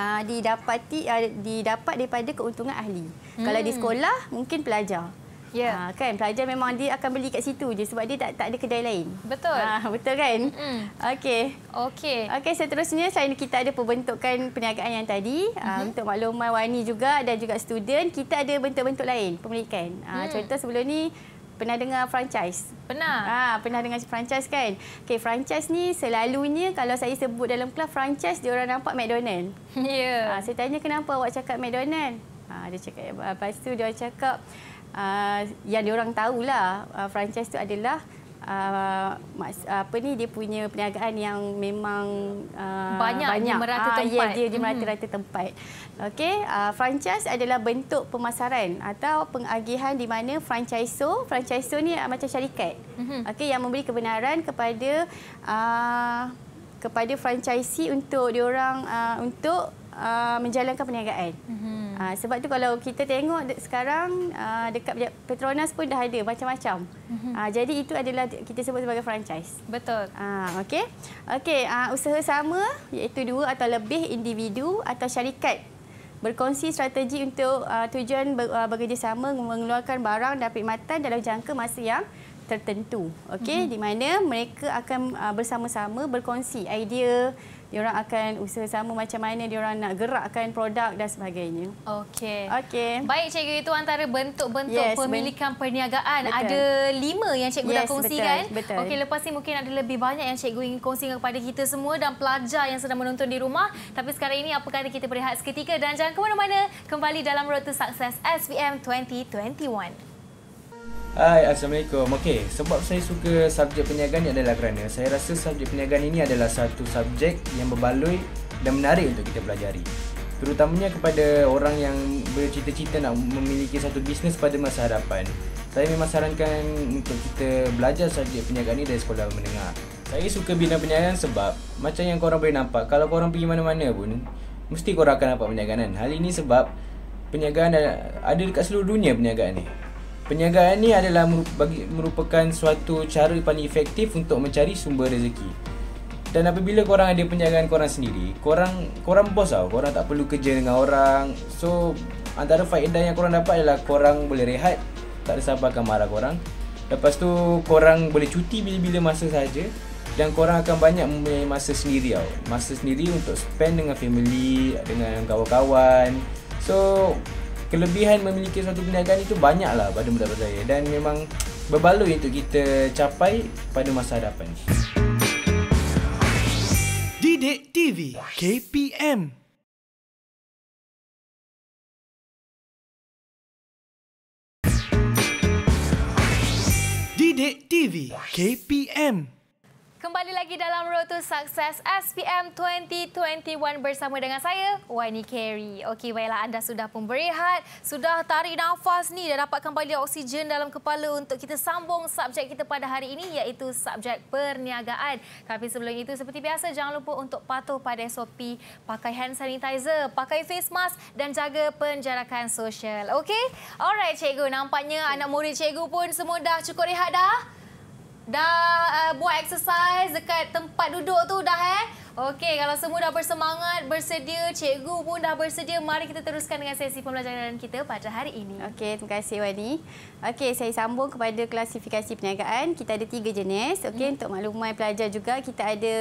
aa, didapati aa, didapat daripada keuntungan ahli. Hmm. Kalau di hmm. sekolah mungkin pelajar. Ya. Ha, kan pelajar memang dia akan beli kat situ je sebab dia tak tak ada kedai lain. Betul. Ha, betul kan? Mm. Okey. Okey. Okey seterusnya selain kita ada pembentukan perniagaan yang tadi mm -hmm. untuk makluman wani juga dan juga student kita ada bentuk-bentuk lain pemilikan. Mm. Ha, contoh sebelum ni pernah dengar franchise? Pernah. Ha, pernah dengar franchise kan? Okey franchise ni selalunya kalau saya sebut dalam kelas franchise dia orang nampak McDonald's. Ya. Yeah. Ha, saya tanya kenapa awak cakap McDonald's? Ha, dia cakap apa tu dia cakap uh, yang diorang tahulah uh, franchise tu adalah Uh, apa ni dia punya perniagaan yang memang uh, banyak, banyak merata ya, tempat uh, yeah, dia, dia merata-rata mhm. tempat. Okey, uh, franchise adalah bentuk pemasaran atau pengagihan di mana franchisor, franchisor ni uh, macam syarikat. Mhm. Okey, yang memberi kebenaran kepada uh, kepada franchisee untuk diorang uh, untuk Uh, menjalankan perniagaan. Mm-hmm. Uh, sebab tu kalau kita tengok de- sekarang uh, dekat Petronas pun dah ada macam-macam. Mm-hmm. Uh, jadi itu adalah kita sebut sebagai franchise. Betul. Uh, okey. Okey, uh, usaha sama iaitu dua atau lebih individu atau syarikat berkongsi strategi untuk uh, tujuan ber- uh, bekerjasama mengeluarkan barang dan perkhidmatan dalam jangka masa yang tertentu. Okey, mm-hmm. di mana mereka akan uh, bersama-sama berkongsi idea Orang akan usaha sama macam mana orang nak gerakkan produk dan sebagainya. Okey. Okey. Baik cikgu itu antara bentuk-bentuk yes, pemilikan ben... perniagaan betul. ada lima yang cikgu yes, dah kongsikan. Okey lepas ni mungkin ada lebih banyak yang cikgu ingin kongsikan kepada kita semua dan pelajar yang sedang menonton di rumah. Tapi sekarang ini apa kata kita berehat seketika dan jangan ke mana-mana kembali dalam Road to Success SPM 2021. Hai Assalamualaikum Okey, sebab saya suka subjek perniagaan ni adalah kerana Saya rasa subjek perniagaan ini adalah satu subjek yang berbaloi dan menarik untuk kita pelajari Terutamanya kepada orang yang bercita-cita nak memiliki satu bisnes pada masa hadapan Saya memang sarankan untuk kita belajar subjek perniagaan ni dari sekolah menengah Saya suka bina perniagaan sebab Macam yang korang boleh nampak, kalau korang pergi mana-mana pun Mesti korang akan dapat perniagaan kan? Hal ini sebab Perniagaan ada dekat seluruh dunia perniagaan ni Perniagaan ni adalah merupakan suatu cara yang paling efektif untuk mencari sumber rezeki. Dan apabila korang ada perniagaan korang sendiri, korang korang bos tau. Korang tak perlu kerja dengan orang. So, antara faedah yang korang dapat adalah korang boleh rehat, tak ada siapa akan marah korang. Lepas tu, korang boleh cuti bila-bila masa saja dan korang akan banyak mempunyai masa sendiri tau. Masa sendiri untuk spend dengan family, dengan kawan-kawan. So, kelebihan memiliki satu perniagaan itu banyaklah pada pendapat saya dan memang berbaloi untuk kita capai pada masa hadapan. Didik TV KPM Didik TV KPM kembali lagi dalam Road to Success SPM 2021 bersama dengan saya, Wani Carey. Okey, baiklah anda sudah pun berehat, sudah tarik nafas ni, dah dapatkan kembali oksigen dalam kepala untuk kita sambung subjek kita pada hari ini iaitu subjek perniagaan. Tapi sebelum itu, seperti biasa, jangan lupa untuk patuh pada SOP, pakai hand sanitizer, pakai face mask dan jaga penjarakan sosial. Okey? Alright, cikgu. Nampaknya anak murid cikgu pun semua dah cukup rehat dah dah uh, buat exercise dekat tempat duduk tu dah eh. Okey, kalau semua dah bersemangat, bersedia, cikgu pun dah bersedia, mari kita teruskan dengan sesi pembelajaran kita pada hari ini. Okey, terima kasih Wani. Okey, saya sambung kepada klasifikasi perniagaan. Kita ada tiga jenis. Okey, hmm. untuk maklumat pelajar juga, kita ada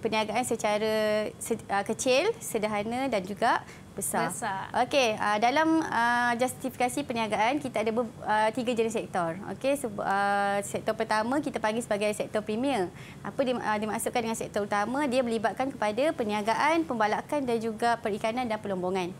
perniagaan secara uh, kecil, sederhana dan juga besar. besar. Okey, uh, dalam uh, justifikasi perniagaan kita ada uh, tiga jenis sektor. Okey, so, uh, sektor pertama kita panggil sebagai sektor premier. Apa dia, uh, dimaksudkan dengan sektor utama? Dia melibatkan kepada perniagaan, pembalakan dan juga perikanan dan pelombongan.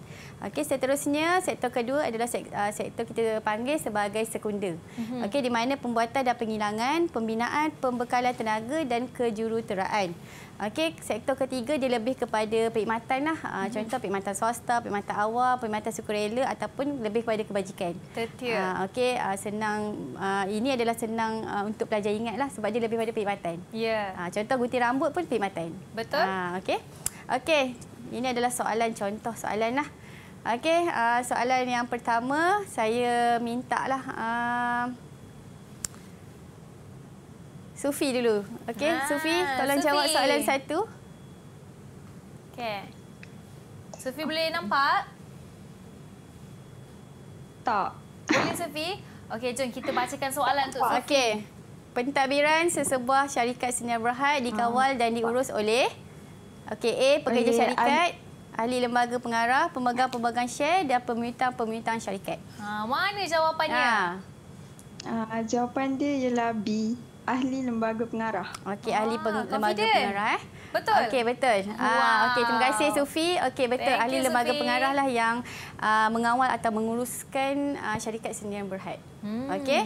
Okey, seterusnya sektor kedua adalah sek, uh, sektor kita panggil sebagai sekunder. Mm-hmm. Okey, di mana pembuatan dan penghilangan, pembinaan, pembekalan tenaga dan kejuruteraan. Okey, sektor ketiga dia lebih kepada perkhidmatan lah. Uh, contoh perkhidmatan swasta, perkhidmatan awam, perkhidmatan sukarela ataupun lebih kepada kebajikan. Tertia. Uh, Okey, uh, senang uh, ini adalah senang uh, untuk pelajar ingatlah sebab dia lebih kepada perkhidmatan. Ya. Yeah. Uh, contoh gunting rambut pun perkhidmatan. Betul. Uh, Okey. Okey, ini adalah soalan contoh soalan lah. Okey, uh, soalan yang pertama saya minta lah uh, Sufi dulu. Okey, ah, Sufi, tolong Sufie. jawab soalan satu. Okey. Sufi boleh nampak? Tak. Boleh Sufi? Okey, jom kita bacakan soalan untuk Sufi. Okey. Pentadbiran sesebuah syarikat Sinar Berhad dikawal dan diurus oleh Okey, A pekerja syarikat, ahli lembaga pengarah, pemegang pemegang syarikat dan pemutang-pemutang syarikat. Ha, mana jawapannya? Ha. Uh, jawapan dia ialah B ahli lembaga pengarah. Okey, ahli ah, peng ah, lembaga confident. pengarah. Eh? Betul. Okey, betul. Ah, wow. Okey, terima kasih Sufi. Okey, betul. Thank ahli you, lembaga pengarah lah yang uh, mengawal atau menguruskan uh, syarikat sendirian berhad. Hmm. Okey?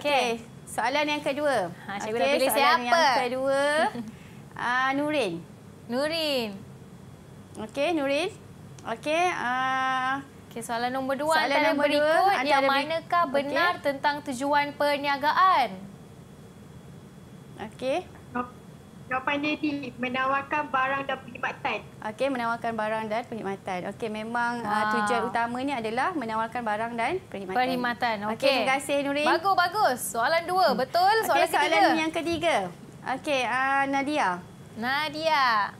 Okey. Okay. Soalan yang kedua. Ha, okay. Soalan siapa? yang kedua. Uh, Nurin. Nurin. Okey, Nurin. Okey. Ah, okay, soalan nombor dua soalan antara nombor yang berikut. Dua, yang manakah benar okay. tentang tujuan perniagaan? Okey. Jawapannya D, menawarkan barang dan perkhidmatan. Okey, menawarkan barang dan perkhidmatan. Okey, memang wow. Ah, ah. tujuan utamanya adalah menawarkan barang dan perkhidmatan. Perkhidmatan, okey. Okay, terima kasih, Nurin. Bagus, bagus. Soalan dua, hmm. betul? Soalan okay, ketiga. yang ketiga. Okey, uh, Nadia. Nadia.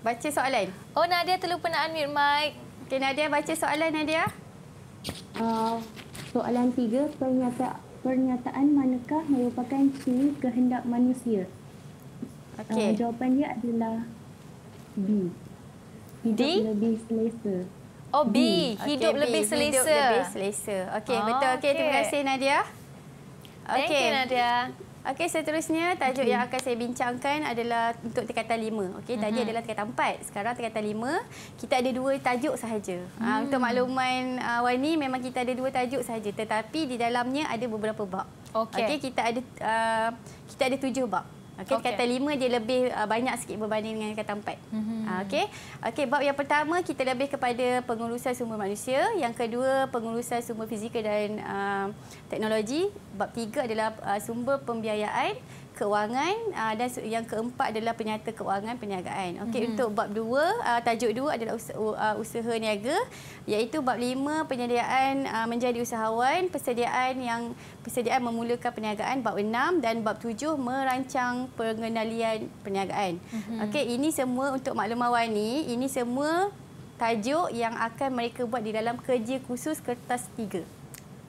Baca soalan. Oh, Nadia terlupa nak unmute mic. Okey, Nadia baca soalan, Nadia. Nadia. Uh, soalan tiga pernyataan pernyataan manakah merupakan ciri kehendak manusia okay. uh, jawapan dia adalah B hidup D? lebih selesa oh B, B. hidup okay, lebih B. selesa hidup lebih selesa okey oh, betul okey okay. terima kasih Nadia okey Nadia Okey, seterusnya tajuk okay. yang akan saya bincangkan adalah untuk tingkatan 5. Okey, tadi uh hmm. -huh. adalah tingkatan 4. Sekarang tingkatan 5, kita ada dua tajuk sahaja. Ah, hmm. Uh, untuk makluman uh, Wani, memang kita ada dua tajuk sahaja. Tetapi di dalamnya ada beberapa bab. Okey. Okay, kita ada uh, kita ada tujuh bab. Okey, okay. kata lima dia lebih uh, banyak sikit berbanding dengan kata empat. Mm-hmm. Uh, Okey. Okey, bab yang pertama kita lebih kepada pengurusan sumber manusia, yang kedua pengurusan sumber fizikal dan uh, teknologi, bab tiga adalah uh, sumber pembiayaan, kewangan uh, dan yang keempat adalah penyata kewangan perniagaan. Okey mm-hmm. untuk bab dua uh, tajuk dua adalah usaha, uh, ah, usaha niaga iaitu bab lima penyediaan uh, menjadi usahawan, persediaan yang persediaan memulakan perniagaan bab enam dan bab tujuh merancang pengenalian perniagaan. Mm-hmm. Okey ini semua untuk maklumawan ni, ini semua tajuk yang akan mereka buat di dalam kerja khusus kertas 3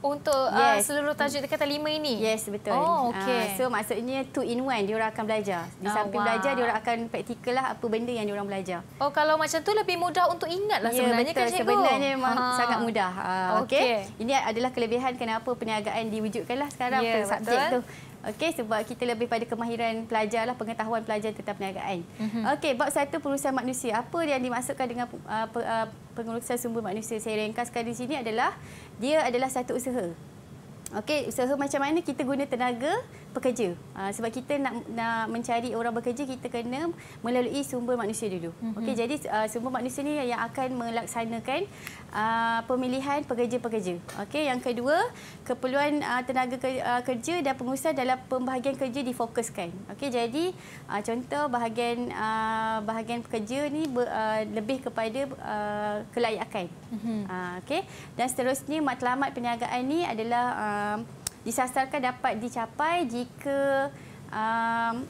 untuk uh, yes. uh, seluruh tajuk dekat lima ini. Yes, betul. Oh, okay. Uh, ah, so maksudnya two in one dia orang akan belajar. Di oh, samping wow. belajar dia orang akan praktikal lah apa benda yang dia orang belajar. Oh, kalau macam tu lebih mudah untuk ingatlah yeah, sebenarnya betul. kan cikgu. Sebenarnya memang ha. sangat mudah. Uh, okey. Okay. Ini adalah kelebihan kenapa perniagaan lah sekarang yeah, per subjek tu. Okey sebab kita lebih pada kemahiran pelajar lah pengetahuan pelajar tentang perniagaan. Mm -hmm. Okey bab satu pengurusan manusia. Apa yang dimaksudkan dengan uh, pe, uh, pengurusan sumber manusia? Saya ringkaskan di sini adalah dia adalah satu usaha. Okey usaha macam mana kita guna tenaga pekerja. Ha, ah, sebab kita nak, nak mencari orang bekerja, kita kena melalui sumber manusia dulu. Mm-hmm. Okey, jadi uh, sumber manusia ni yang akan melaksanakan uh, pemilihan pekerja-pekerja. Okay, yang kedua, keperluan uh, tenaga kerja dan pengusaha dalam pembahagian kerja difokuskan. Okay, jadi uh, contoh bahagian uh, bahagian pekerja ni ber, uh, lebih kepada uh, kelayakan. Mm-hmm. Uh, Okey, dan seterusnya matlamat perniagaan ni adalah uh, disasarkan dapat dicapai jika um,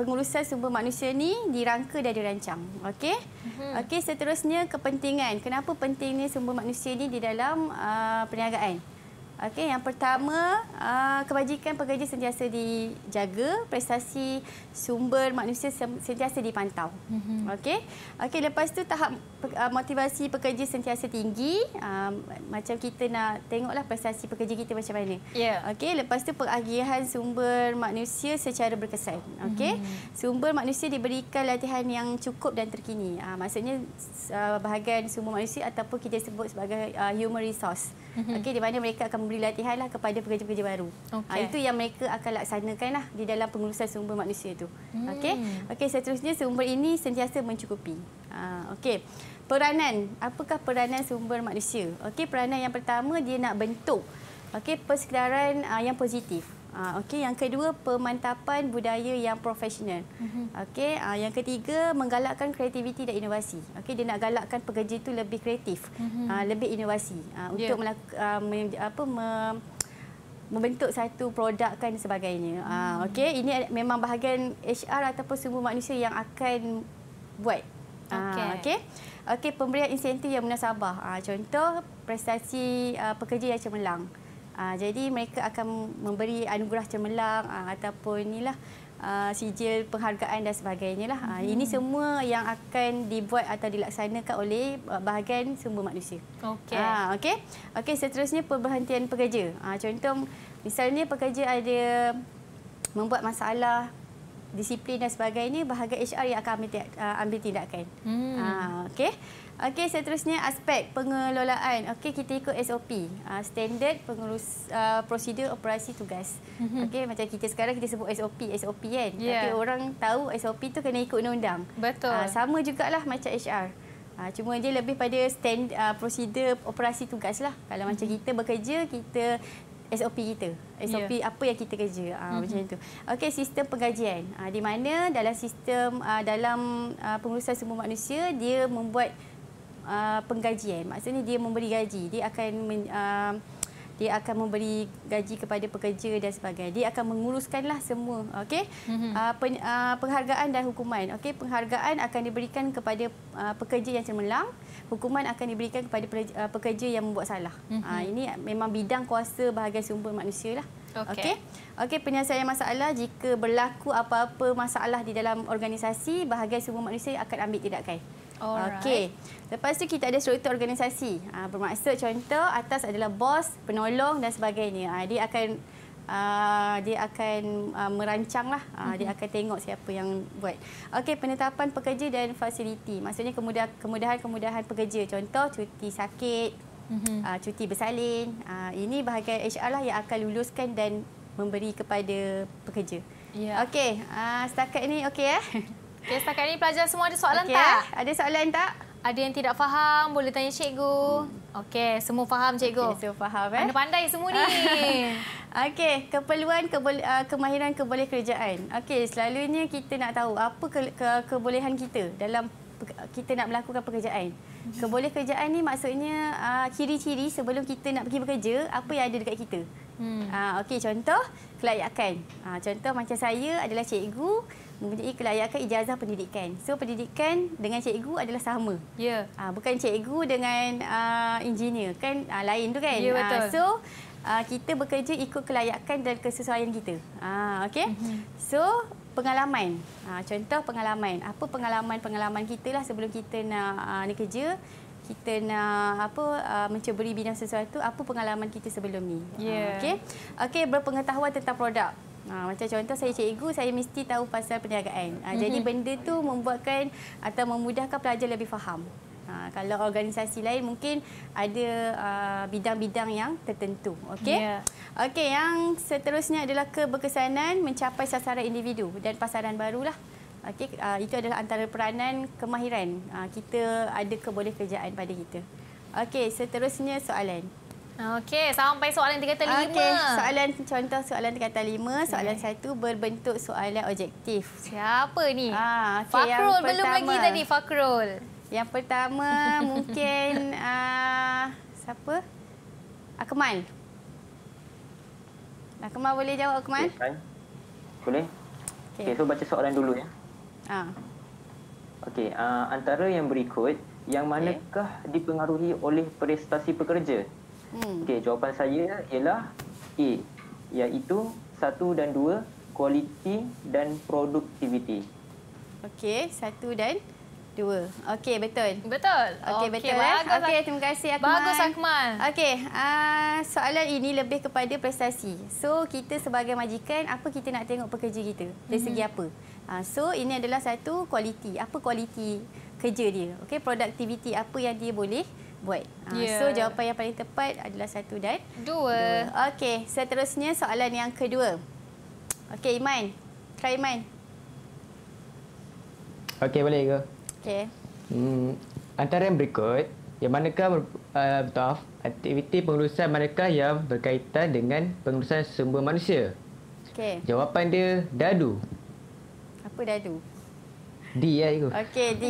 pengurusan sumber manusia ni dirangka dan dirancang. Okey. Mm-hmm. Okey, seterusnya kepentingan. Kenapa pentingnya sumber manusia ni di dalam uh, perniagaan? Okey, yang pertama, uh, kebajikan pekerja sentiasa dijaga, prestasi sumber manusia sentiasa dipantau. Mm-hmm. Okey. Okey, lepas tu tahap Ah, motivasi pekerja sentiasa tinggi um, macam kita nak tengoklah prestasi pekerja kita macam mana. Yeah. Okey, lepas tu pengagihan sumber manusia secara berkesan. Okey. Mm-hmm. Sumber manusia diberikan latihan yang cukup dan terkini. Uh, maksudnya uh, bahagian sumber manusia ataupun kita sebut sebagai uh, human resource. Mm-hmm. Okey, di mana mereka akan memberi latihanlah kepada pekerja-pekerja baru. Okay. Uh, itu yang mereka akan laksanakanlah di dalam pengurusan sumber manusia itu. Mm. Okey. Okey, seterusnya sumber ini sentiasa mencukupi. Uh, Okey peranan. Apakah peranan sumber manusia? Okey, peranan yang pertama dia nak bentuk okey persekitaran uh, yang positif. Uh, okey, yang kedua pemantapan budaya yang profesional. Mhm. Okey, uh, yang ketiga menggalakkan kreativiti dan inovasi. Okey, dia nak galakkan pekerja itu lebih kreatif, uh, lebih inovasi uh, untuk melakukan uh, apa me membentuk satu produk kan sebagainya. Hmm. Ah okey ini memang bahagian HR ataupun sumber manusia yang akan buat. Okey. Ah, okay. Okey, pemberian insentif yang munasabah. Ha, contoh prestasi uh, pekerja yang cemerlang. Ha, jadi mereka akan memberi anugerah cemerlang ha, ataupun inilah Uh, sijil penghargaan dan sebagainya lah. Uh, Ini hmm. semua yang akan dibuat atau dilaksanakan oleh bahagian sumber manusia. Okey. Uh, Okey. Okey. Seterusnya perhentian pekerja. Uh, contoh, misalnya pekerja ada membuat masalah disiplin dan sebagainya bahagian HR yang akan ambil, uh, ambil tindakan. Hmm. Ah, okay Okey, seterusnya aspek pengelolaan. Okey, kita ikut SOP, ah, standard pengurus ah, prosedur operasi tugas. Mhm. Okey, macam kita sekarang kita sebut SOP, SOP kan. Yeah. Tapi orang tahu SOP tu kena ikut undang-undang. Betul. sama jugalah macam HR. cuma dia lebih pada standard prosedur operasi tugaslah. Kalau macam mhm. kita bekerja, kita SOP kita. SOP yeah. apa yang kita kerja. Ha, mm -hmm. Macam itu. Okey, sistem pengajian. Ha, di mana dalam sistem, uh, dalam uh, pengurusan semua manusia, dia membuat uh, penggajian. Maksudnya dia memberi gaji. Dia akan... Uh, dia akan memberi gaji kepada pekerja dan sebagainya. Dia akan menguruskanlah semua, okey? Uh, pen, uh, penghargaan dan hukuman, okey? Penghargaan akan diberikan kepada uh, pekerja yang cemerlang, hukuman akan diberikan kepada pekerja, uh, pekerja yang membuat salah. Uh, ini memang bidang kuasa bahagian sumber manusia lah. Okey. Okey, okay, penyelesaian masalah jika berlaku apa-apa masalah di dalam organisasi, bahagian sumber manusia akan ambil tindakan. Okey. Lepas tu kita ada struktur organisasi. Ha, bermaksud contoh atas adalah bos, penolong dan sebagainya. Ha, dia akan uh, dia akan uh, lah Ha, mm-hmm. Dia mhm. akan tengok siapa yang buat. Okey, penetapan pekerja dan fasiliti. Maksudnya kemudahan-kemudahan kemudahan pekerja. Contoh cuti sakit, mm-hmm. uh, cuti bersalin. Uh, ini bahagian HR lah yang akan luluskan dan memberi kepada pekerja. Ya. Yeah. Okey, uh, setakat ni okey eh? Okey, setakat ni pelajar semua ada soalan okay, eh? tak? Ada soalan tak? Ada yang tidak faham, boleh tanya cikgu. Okey, semua faham cikgu. Okay, semua faham eh. Pandai-pandai semua ni. Okey, keperluan kebol ah, kemahiran keboleh kerjaan. Okey, selalunya kita nak tahu apa ke ke kebolehan kita dalam kita nak melakukan pekerjaan. Keboleh kerjaan ni maksudnya ah, ciri-ciri uh, sebelum kita nak pergi bekerja, apa yang ada dekat kita. Hmm. Uh, Okey, contoh kelayakan. Uh, contoh macam saya adalah cikgu mempunyai kelayakan ijazah pendidikan. So pendidikan dengan cikgu adalah sama. Ya. Yeah. Uh, bukan cikgu dengan uh, engineer kan uh, lain tu kan. Yeah, betul. Uh, so uh, kita bekerja ikut kelayakan dan kesesuaian kita. Ah uh, okey. Mm-hmm. So pengalaman. Uh, contoh pengalaman. Apa pengalaman-pengalaman kita lah sebelum kita nak uh, ni kerja kita nak apa uh, menceburi bidang sesuatu apa pengalaman kita sebelum ni yeah. uh, ya. okey okey berpengetahuan tentang produk Ha, macam contoh saya cikgu, saya mesti tahu pasal perniagaan. Ha, jadi mhm. benda tu membuatkan atau memudahkan pelajar lebih faham. Ha, kalau organisasi lain mungkin ada ha, bidang-bidang uh, yang tertentu. Okey. Yeah. Okey, yang seterusnya adalah keberkesanan mencapai sasaran individu dan pasaran barulah. Okey, uh, itu adalah antara peranan kemahiran. Uh, kita ada keboleh pada kita. Okey, seterusnya soalan. Okey, sampai soalan tingkatan lima. Okey, soalan contoh soalan tingkatan lima. Soalan okay. satu berbentuk soalan objektif. Siapa ni? Ah, okay, Fakrul, belum pertama. lagi tadi Fakrul. Yang pertama mungkin uh, siapa? Akmal. Akmal boleh jawab Akmal? Okay, kan? boleh. Okey, okay, so baca soalan dulu ya. Ah. Okey, uh, antara yang berikut, yang manakah okay. dipengaruhi oleh prestasi pekerja? Hmm. Okey, jawapan saya ialah A, iaitu satu dan dua, kualiti dan produktiviti. Okey, satu dan dua. Okey, betul. Betul. Okey, okay, betul. Eh? Okey, terima kasih Akmal. Bagus Akmal. Okey, uh, soalan ini lebih kepada prestasi. So, kita sebagai majikan, apa kita nak tengok pekerja kita? Dari mhm. segi apa? Uh, so, ini adalah satu kualiti. Apa kualiti kerja dia? Okey, produktiviti apa yang dia boleh buat. Ah, yeah. So jawapan yang paling tepat adalah satu dan dua. dua. Okey, seterusnya soalan yang kedua. Okey, Iman. Try Iman. Okey, boleh ke? Okey. Hmm, antara yang berikut, yang manakah uh, betul, aktiviti pengurusan manakah yang berkaitan dengan pengurusan sumber manusia? Okey. Jawapan dia dadu. Apa dadu? D ya itu. Okey, D.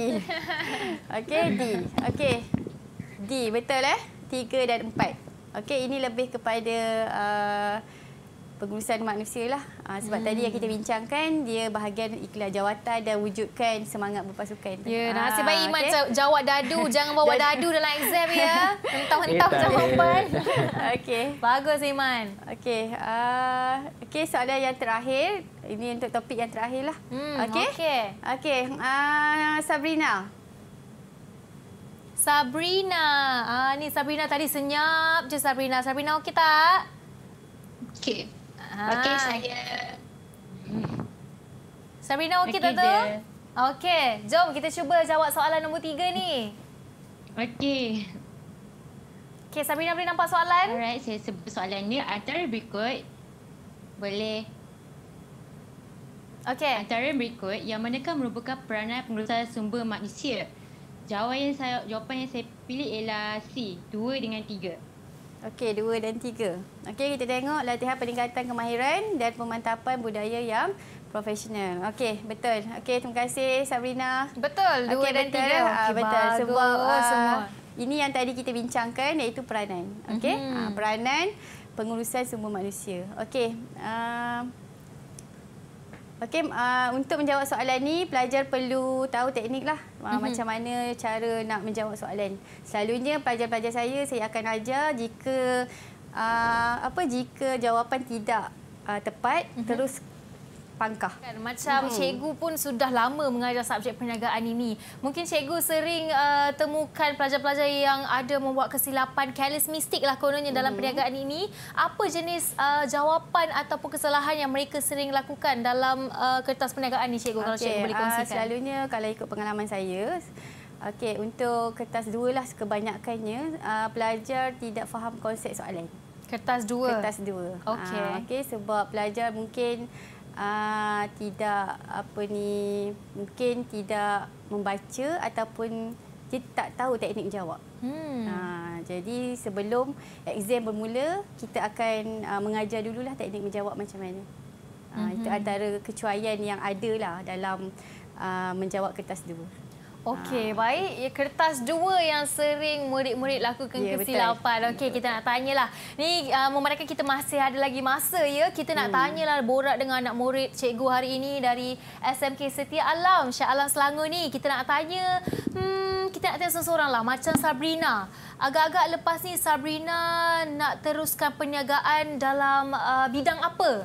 Okey, D. Okey. D, betul eh? Tiga dan empat. Okey, ini lebih kepada uh, pengurusan manusia lah. Uh, sebab hmm. tadi yang kita bincangkan, dia bahagian ikhlas jawatan dan wujudkan semangat berpasukan. Ya, yeah, nasib baik Iman okay. jawab dadu. Jangan bawa dadu dalam exam ya. Entah-entah jawapan. Kan. Okey. Bagus Iman. Okey. Uh, Okey, soalan yang terakhir. Ini untuk topik yang terakhir lah. Hmm, Okey. Okey. Okay. Uh, Sabrina. Sabrina. Ah ni Sabrina tadi senyap je Sabrina. Sabrina okey tak? Okey. Ah. Okey saya. Sabrina okey okay tak tu? Okey. Jom kita cuba jawab soalan nombor tiga ni. Okey. Okey Sabrina boleh nampak soalan? Alright, saya sebut soalan ni antara berikut. Boleh. Okay. Antara berikut yang manakah merupakan peranan pengurusan sumber manusia? jawapan yang saya jawapan yang saya pilih ialah C, 2 dengan 3. Okey, 2 dan 3. Okey, kita tengok latihan peningkatan kemahiran dan pemantapan budaya yang profesional. Okey, betul. Okey, terima kasih Sabrina. Betul, 2 okay, dan 3. Ah, Okey, betul. Sebab ah, semua. ini yang tadi kita bincangkan iaitu peranan. Okey, mm -hmm. uh, peranan pengurusan semua manusia. Okey, uh, Okey, uh, untuk menjawab soalan ni, pelajar perlu tahu tekniklah uh, hmm. macam mana cara nak menjawab soalan. Selalunya pelajar-pelajar saya saya akan ajar jika uh, apa jika jawapan tidak uh, tepat, hmm. terus pangkah. Kan, macam hmm. cikgu pun sudah lama mengajar subjek perniagaan ini. Mungkin cikgu sering uh, temukan pelajar-pelajar yang ada membuat kesilapan careless mistake lah kononnya dalam hmm. perniagaan ini. Apa jenis uh, jawapan ataupun kesalahan yang mereka sering lakukan dalam uh, kertas perniagaan ini cikgu okay. kalau cikgu boleh uh, kongsikan? Uh, selalunya kalau ikut pengalaman saya, okay, untuk kertas dua lah kebanyakannya uh, pelajar tidak faham konsep soalan. Kertas dua? Kertas dua. Okey. Ah, okay, sebab pelajar mungkin uh, tidak apa ni mungkin tidak membaca ataupun dia tak tahu teknik jawab. Hmm. Uh, jadi sebelum exam bermula kita akan uh, mengajar dululah teknik menjawab macam mana. Uh, hmm Itu mhm. antara kecuaian yang ada lah dalam uh, menjawab kertas dua. Okey, ha. baik. Ya, kertas dua yang sering murid-murid lakukan ya, kesilapan. Okey, kita nak tanyalah. Ni uh, ah, memandangkan kita masih ada lagi masa ya, kita nak hmm. tanyalah borak dengan anak murid cikgu hari ini dari SMK Setia Alam, Syah Alam Selangor ni. Kita nak tanya hmm kita nak tanya seseorang lah macam Sabrina. Agak-agak lepas ni Sabrina nak teruskan perniagaan dalam uh, bidang apa?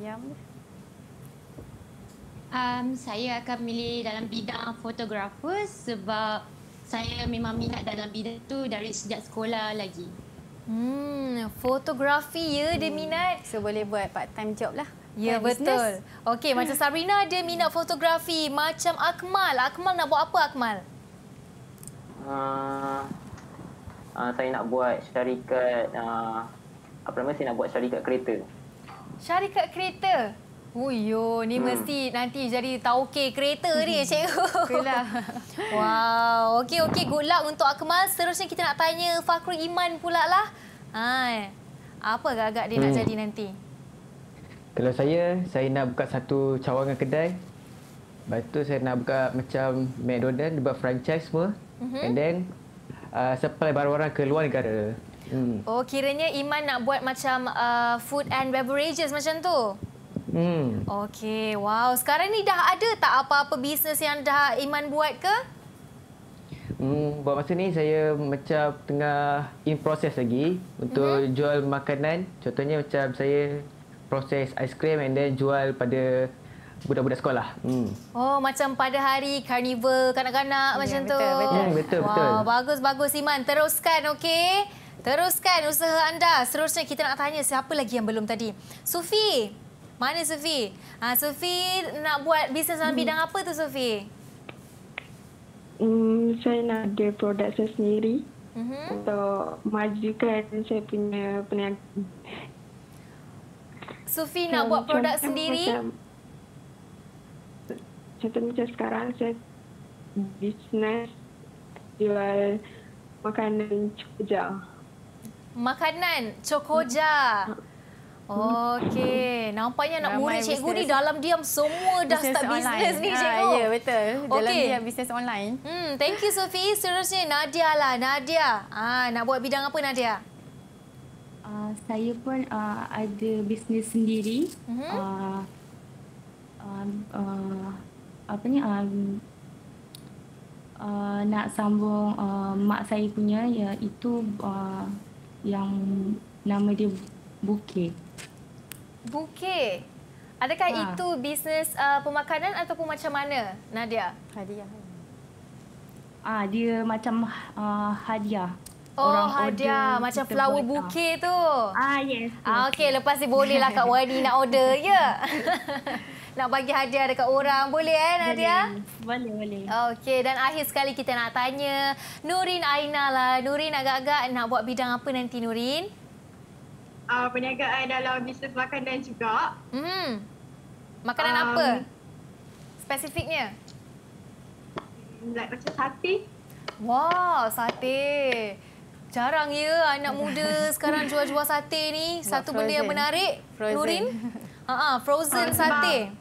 Miriam? Um, saya akan milih dalam bidang fotografer sebab saya memang minat dalam bidang tu dari sejak sekolah lagi. Hmm, fotografi ya hmm. dia minat. So boleh buat part-time job lah. Ya yeah, betul. Okey macam Sabrina dia minat fotografi macam Akmal. Akmal nak buat apa Akmal? Uh, uh, saya nak buat syarikat uh, apa nama saya nak buat syarikat kereta. Syarikat kereta. yo, ni hmm. mesti nanti jadi tauke kereta ni, hmm. cikgu. Itulah. Wow, okey okey good luck untuk Akmal. Seterusnya kita nak tanya Fakrul Iman pula lah. Hai. Apa agak dia hmm. nak jadi nanti? Kalau saya, saya nak buka satu cawangan kedai. Lepas tu saya nak buka macam McDonald's, buat franchise semua. Mm-hmm. And then uh, supply barang-barang ke luar negara. Hmm. Oh, kiranya Iman nak buat macam uh, food and beverages macam tu. Hmm. Okey, wow. Sekarang ni dah ada tak apa-apa bisnes yang dah Iman buat ke? Hmm, buat masa ni saya macam tengah in process lagi untuk hmm jual makanan. Contohnya macam saya proses aiskrim and then jual pada budak-budak sekolah. Hmm. Oh, macam pada hari karnival kanak-kanak yeah, macam betul, tu. Betul, betul. Hmm, betul, wow, Bagus, bagus Iman. Teruskan, okey? Teruskan usaha anda. Seterusnya kita nak tanya siapa lagi yang belum tadi. Sufi. Mana Sufi? Ha, Sufi nak buat bisnes dalam bidang hmm. apa tu Sufi? Hmm, saya nak ada produk saya sendiri. Mm-hmm. Untuk majukan saya punya peniaga. Sufi nak buat produk contoh sendiri? Macam, contoh macam sekarang saya bisnes jual makanan cukup jauh makanan cokoja. Hmm. Hmm. Okey, nampaknya nak Ramai cikgu ni dalam diam semua dah business start bisnes ni ah, cikgu. Ha, ya, Yeah betul. Dalam okay. diam bisnes online. Hmm, thank you Sofi. Seterusnya Nadia lah. Nadia. Ah, ha, nak buat bidang apa Nadia? Uh, saya pun uh, ada bisnes sendiri. Mm-hmm. Uh, apa ni? Um, uh, nak sambung uh, mak saya punya iaitu uh, yang nama dia Buke. Buke. Adakah ha. itu bisnes uh, pemakanan ataupun macam mana, Nadia? Hadiah. Ah, dia macam uh, hadiah. Oh, Orang hadiah. Order, macam flower buke tu. Ah, yes. yes. Ah, Okey, lepas ni bolehlah Kak Wani nak order, ya? Yeah. nak bagi hadiah dekat orang. Boleh eh Nadia? Boleh, boleh. boleh. Okey, dan akhir sekali kita nak tanya Nurin Aina lah. Nurin agak-agak nak buat bidang apa nanti Nurin? Ah, uh, perniagaan dalam bisnes makanan juga. Hmm. Makanan um, apa? Spesifiknya? Hmm, like macam sate. Wah, sate. Jarang ya anak muda sekarang jual-jual sate ni. Satu benda yang menarik. Frozen. Nurin? Ha -ha, frozen uh, sate.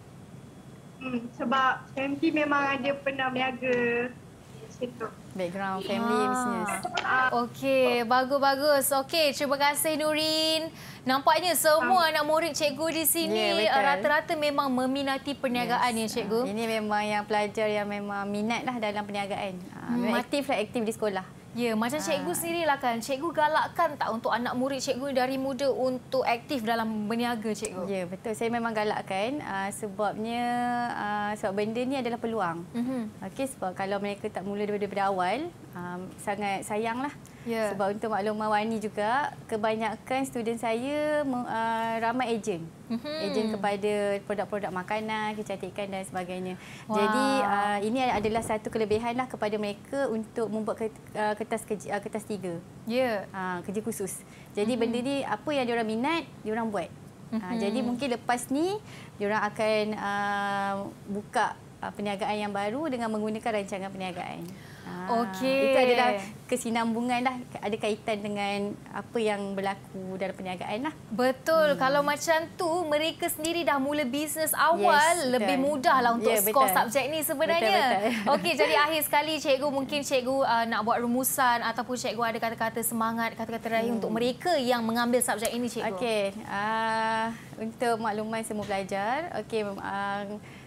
Hmm, sebab family memang ada pernah berniaga macam Background family ah. business. Ah. Okey, bagus-bagus. Okey, terima kasih Nurin. Nampaknya semua ah. anak murid cikgu di sini ya, rata-rata yeah, memang meminati perniagaan yes. ya cikgu. Ini memang yang pelajar yang memang minatlah dalam perniagaan. Ah, hmm. Aktiflah aktif di sekolah. Ya, macam cikgu ah. sendiri lah kan. Cikgu galakkan tak untuk anak murid cikgu dari muda untuk aktif dalam berniaga cikgu? Ya, betul. Saya memang galakkan uh, sebabnya uh, sebab benda ni adalah peluang. Mm -hmm. Okey, sebab kalau mereka tak mula daripada awal, um, sangat sayanglah. Yeah. Sebab untuk makluman Wani juga, kebanyakan student saya uh, ramai ejen. Mm-hmm. Ejen kepada produk-produk makanan, kecantikan dan sebagainya. Wow. Jadi uh, ini adalah satu kelebihan lah kepada mereka untuk membuat ah, kertas kerja, kertas tiga. Yeah. Ya. Uh, kerja khusus. Jadi mm-hmm. benda ni apa yang diorang minat, diorang buat. mm-hmm. Jadi mungkin lepas ni, diorang akan uh, buka uh, perniagaan yang baru dengan menggunakan rancangan perniagaan. Ah, okey. Itu adalah kesinambungan lah. Ada kaitan dengan apa yang berlaku dalam perniagaan lah. Betul. Hmm. Kalau macam tu mereka sendiri dah mula bisnes awal, yes, lebih mudah lah untuk yeah, ya, skor subjek ni sebenarnya. Okey, jadi akhir sekali cikgu, mungkin cikgu uh, nak buat rumusan ataupun cikgu ada kata-kata semangat, kata-kata raya hmm. untuk mereka yang mengambil subjek ini cikgu. Okey. Uh, untuk makluman semua pelajar. Okey. Okey. Um, uh,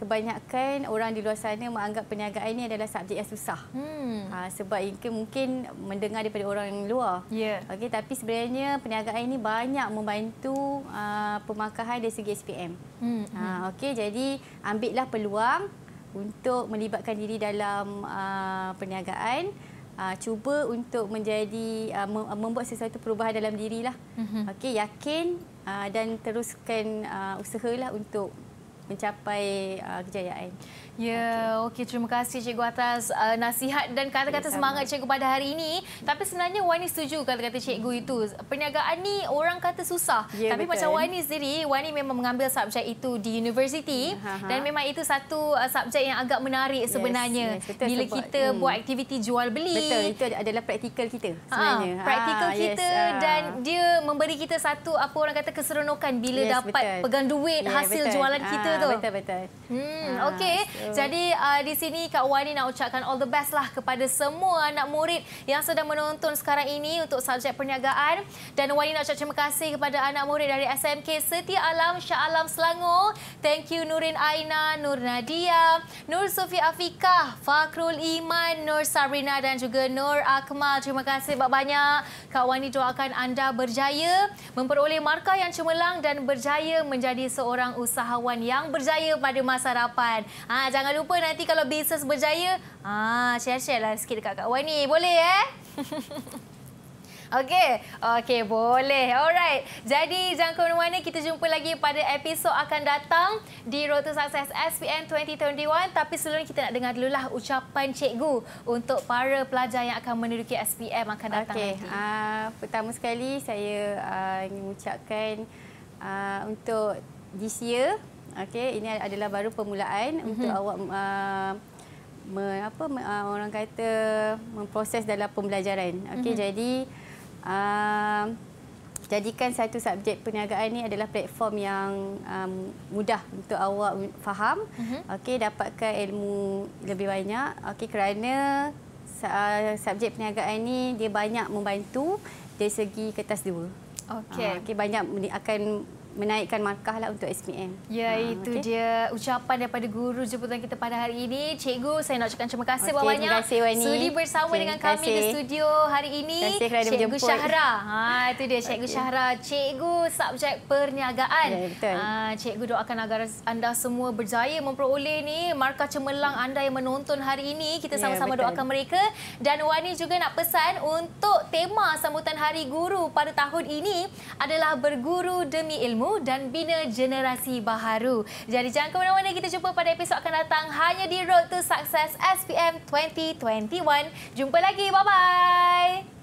kebanyakan orang di luar sana menganggap perniagaan ini adalah subjek yang susah. Hmm. Ha, sebab kan mungkin mendengar daripada orang yang luar. Yeah. Okey, tapi sebenarnya perniagaan ini banyak membantu uh, ha, pemakaian dari segi SPM. Hmm. Ha, hmm. Okey, jadi ambillah peluang untuk melibatkan diri dalam uh, perniagaan. Uh, cuba untuk menjadi uh, membuat sesuatu perubahan dalam diri Mm-hmm. Hmm. Okey, yakin uh, dan teruskan uh, usahalah untuk mencapai uh, kejayaan. Ya, yeah, okey okay, terima kasih cikgu atas uh, nasihat dan kata-kata okay, semangat sama. cikgu pada hari ini. Tapi sebenarnya Wani setuju kata-kata cikgu itu. Perniagaan ni orang kata susah. Yeah, Tapi betul. macam Wani sendiri, Wani memang mengambil subjek itu di universiti uh-huh. Ha, ha, ha. dan memang itu satu uh, subjek yang agak menarik sebenarnya. Yes, bila sebab, kita hmm. buat aktiviti jual beli. Betul, itu adalah praktikal kita sebenarnya. Uh, praktikal ah, kita yes, ah. dan dia memberi kita satu apa orang kata keseronokan bila yes, dapat betul. pegang duit yeah, hasil betul. jualan ah, kita tu. Betul betul. Hmm, ha, okey. So. Jadi uh, di sini Kak Wan nak ucapkan all the best lah kepada semua anak murid yang sedang menonton sekarang ini untuk subjek perniagaan dan Wan nak ucap terima kasih kepada anak murid dari SMK Setia Alam Shah Alam Selangor. Thank you Nurin Aina, Nur Nadia, Nur Sofi Afikah, Fakrul Iman, Nur Sabrina dan juga Nur Akmal. Terima kasih banyak-banyak. Kak Wani doakan anda berjaya memperoleh markah yang cemerlang dan berjaya menjadi seorang usahawan yang yang berjaya pada masa harapan. Ha, jangan lupa nanti kalau bisnes berjaya, ha, share-share lah sikit dekat Kak Wan ni. Boleh eh? Okey, okey boleh. Alright. Jadi jangan ke mana-mana kita jumpa lagi pada episod akan datang di Road Success SPM 2021. Tapi sebelum kita nak dengar dululah ucapan cikgu untuk para pelajar yang akan menduduki SPM akan datang okay. nanti. Uh, pertama sekali saya uh, ingin mengucapkan uh, untuk this year Okey, ini adalah baru permulaan mm -hmm. untuk awak uh, me, apa uh, orang kata memproses dalam pembelajaran. Okey, mm -hmm. jadi uh, jadikan satu subjek perniagaan ini adalah platform yang um, mudah untuk awak faham. Mm -hmm. Okey, dapatkan ilmu lebih banyak. Okey, kerana subjek perniagaan ini dia banyak membantu dari segi kertas dua. Okey. Okey, banyak akan menaikkan markah lah untuk SPM. Ya, ha, itu okay. dia ucapan daripada guru jemputan kita pada hari ini. Cikgu, saya nak ucapkan terima kasih okay, banyak. Terima kasih, Wani. Sudi bersama okay, dengan kami kasih. di studio hari ini. Terima kasih kerana Cikgu Syahra. Ha, itu dia, Cikgu okay. Syahra. Cikgu subjek perniagaan. Ya, ha, Cikgu doakan agar anda semua berjaya memperoleh ni markah cemerlang anda yang menonton hari ini. Kita ya, sama-sama ya, doakan mereka. Dan Wani juga nak pesan untuk tema sambutan Hari Guru pada tahun ini adalah berguru demi ilmu ilmu dan bina generasi baharu. Jadi jangan ke mana-mana kita jumpa pada episod akan datang hanya di Road to Success SPM 2021. Jumpa lagi. Bye-bye.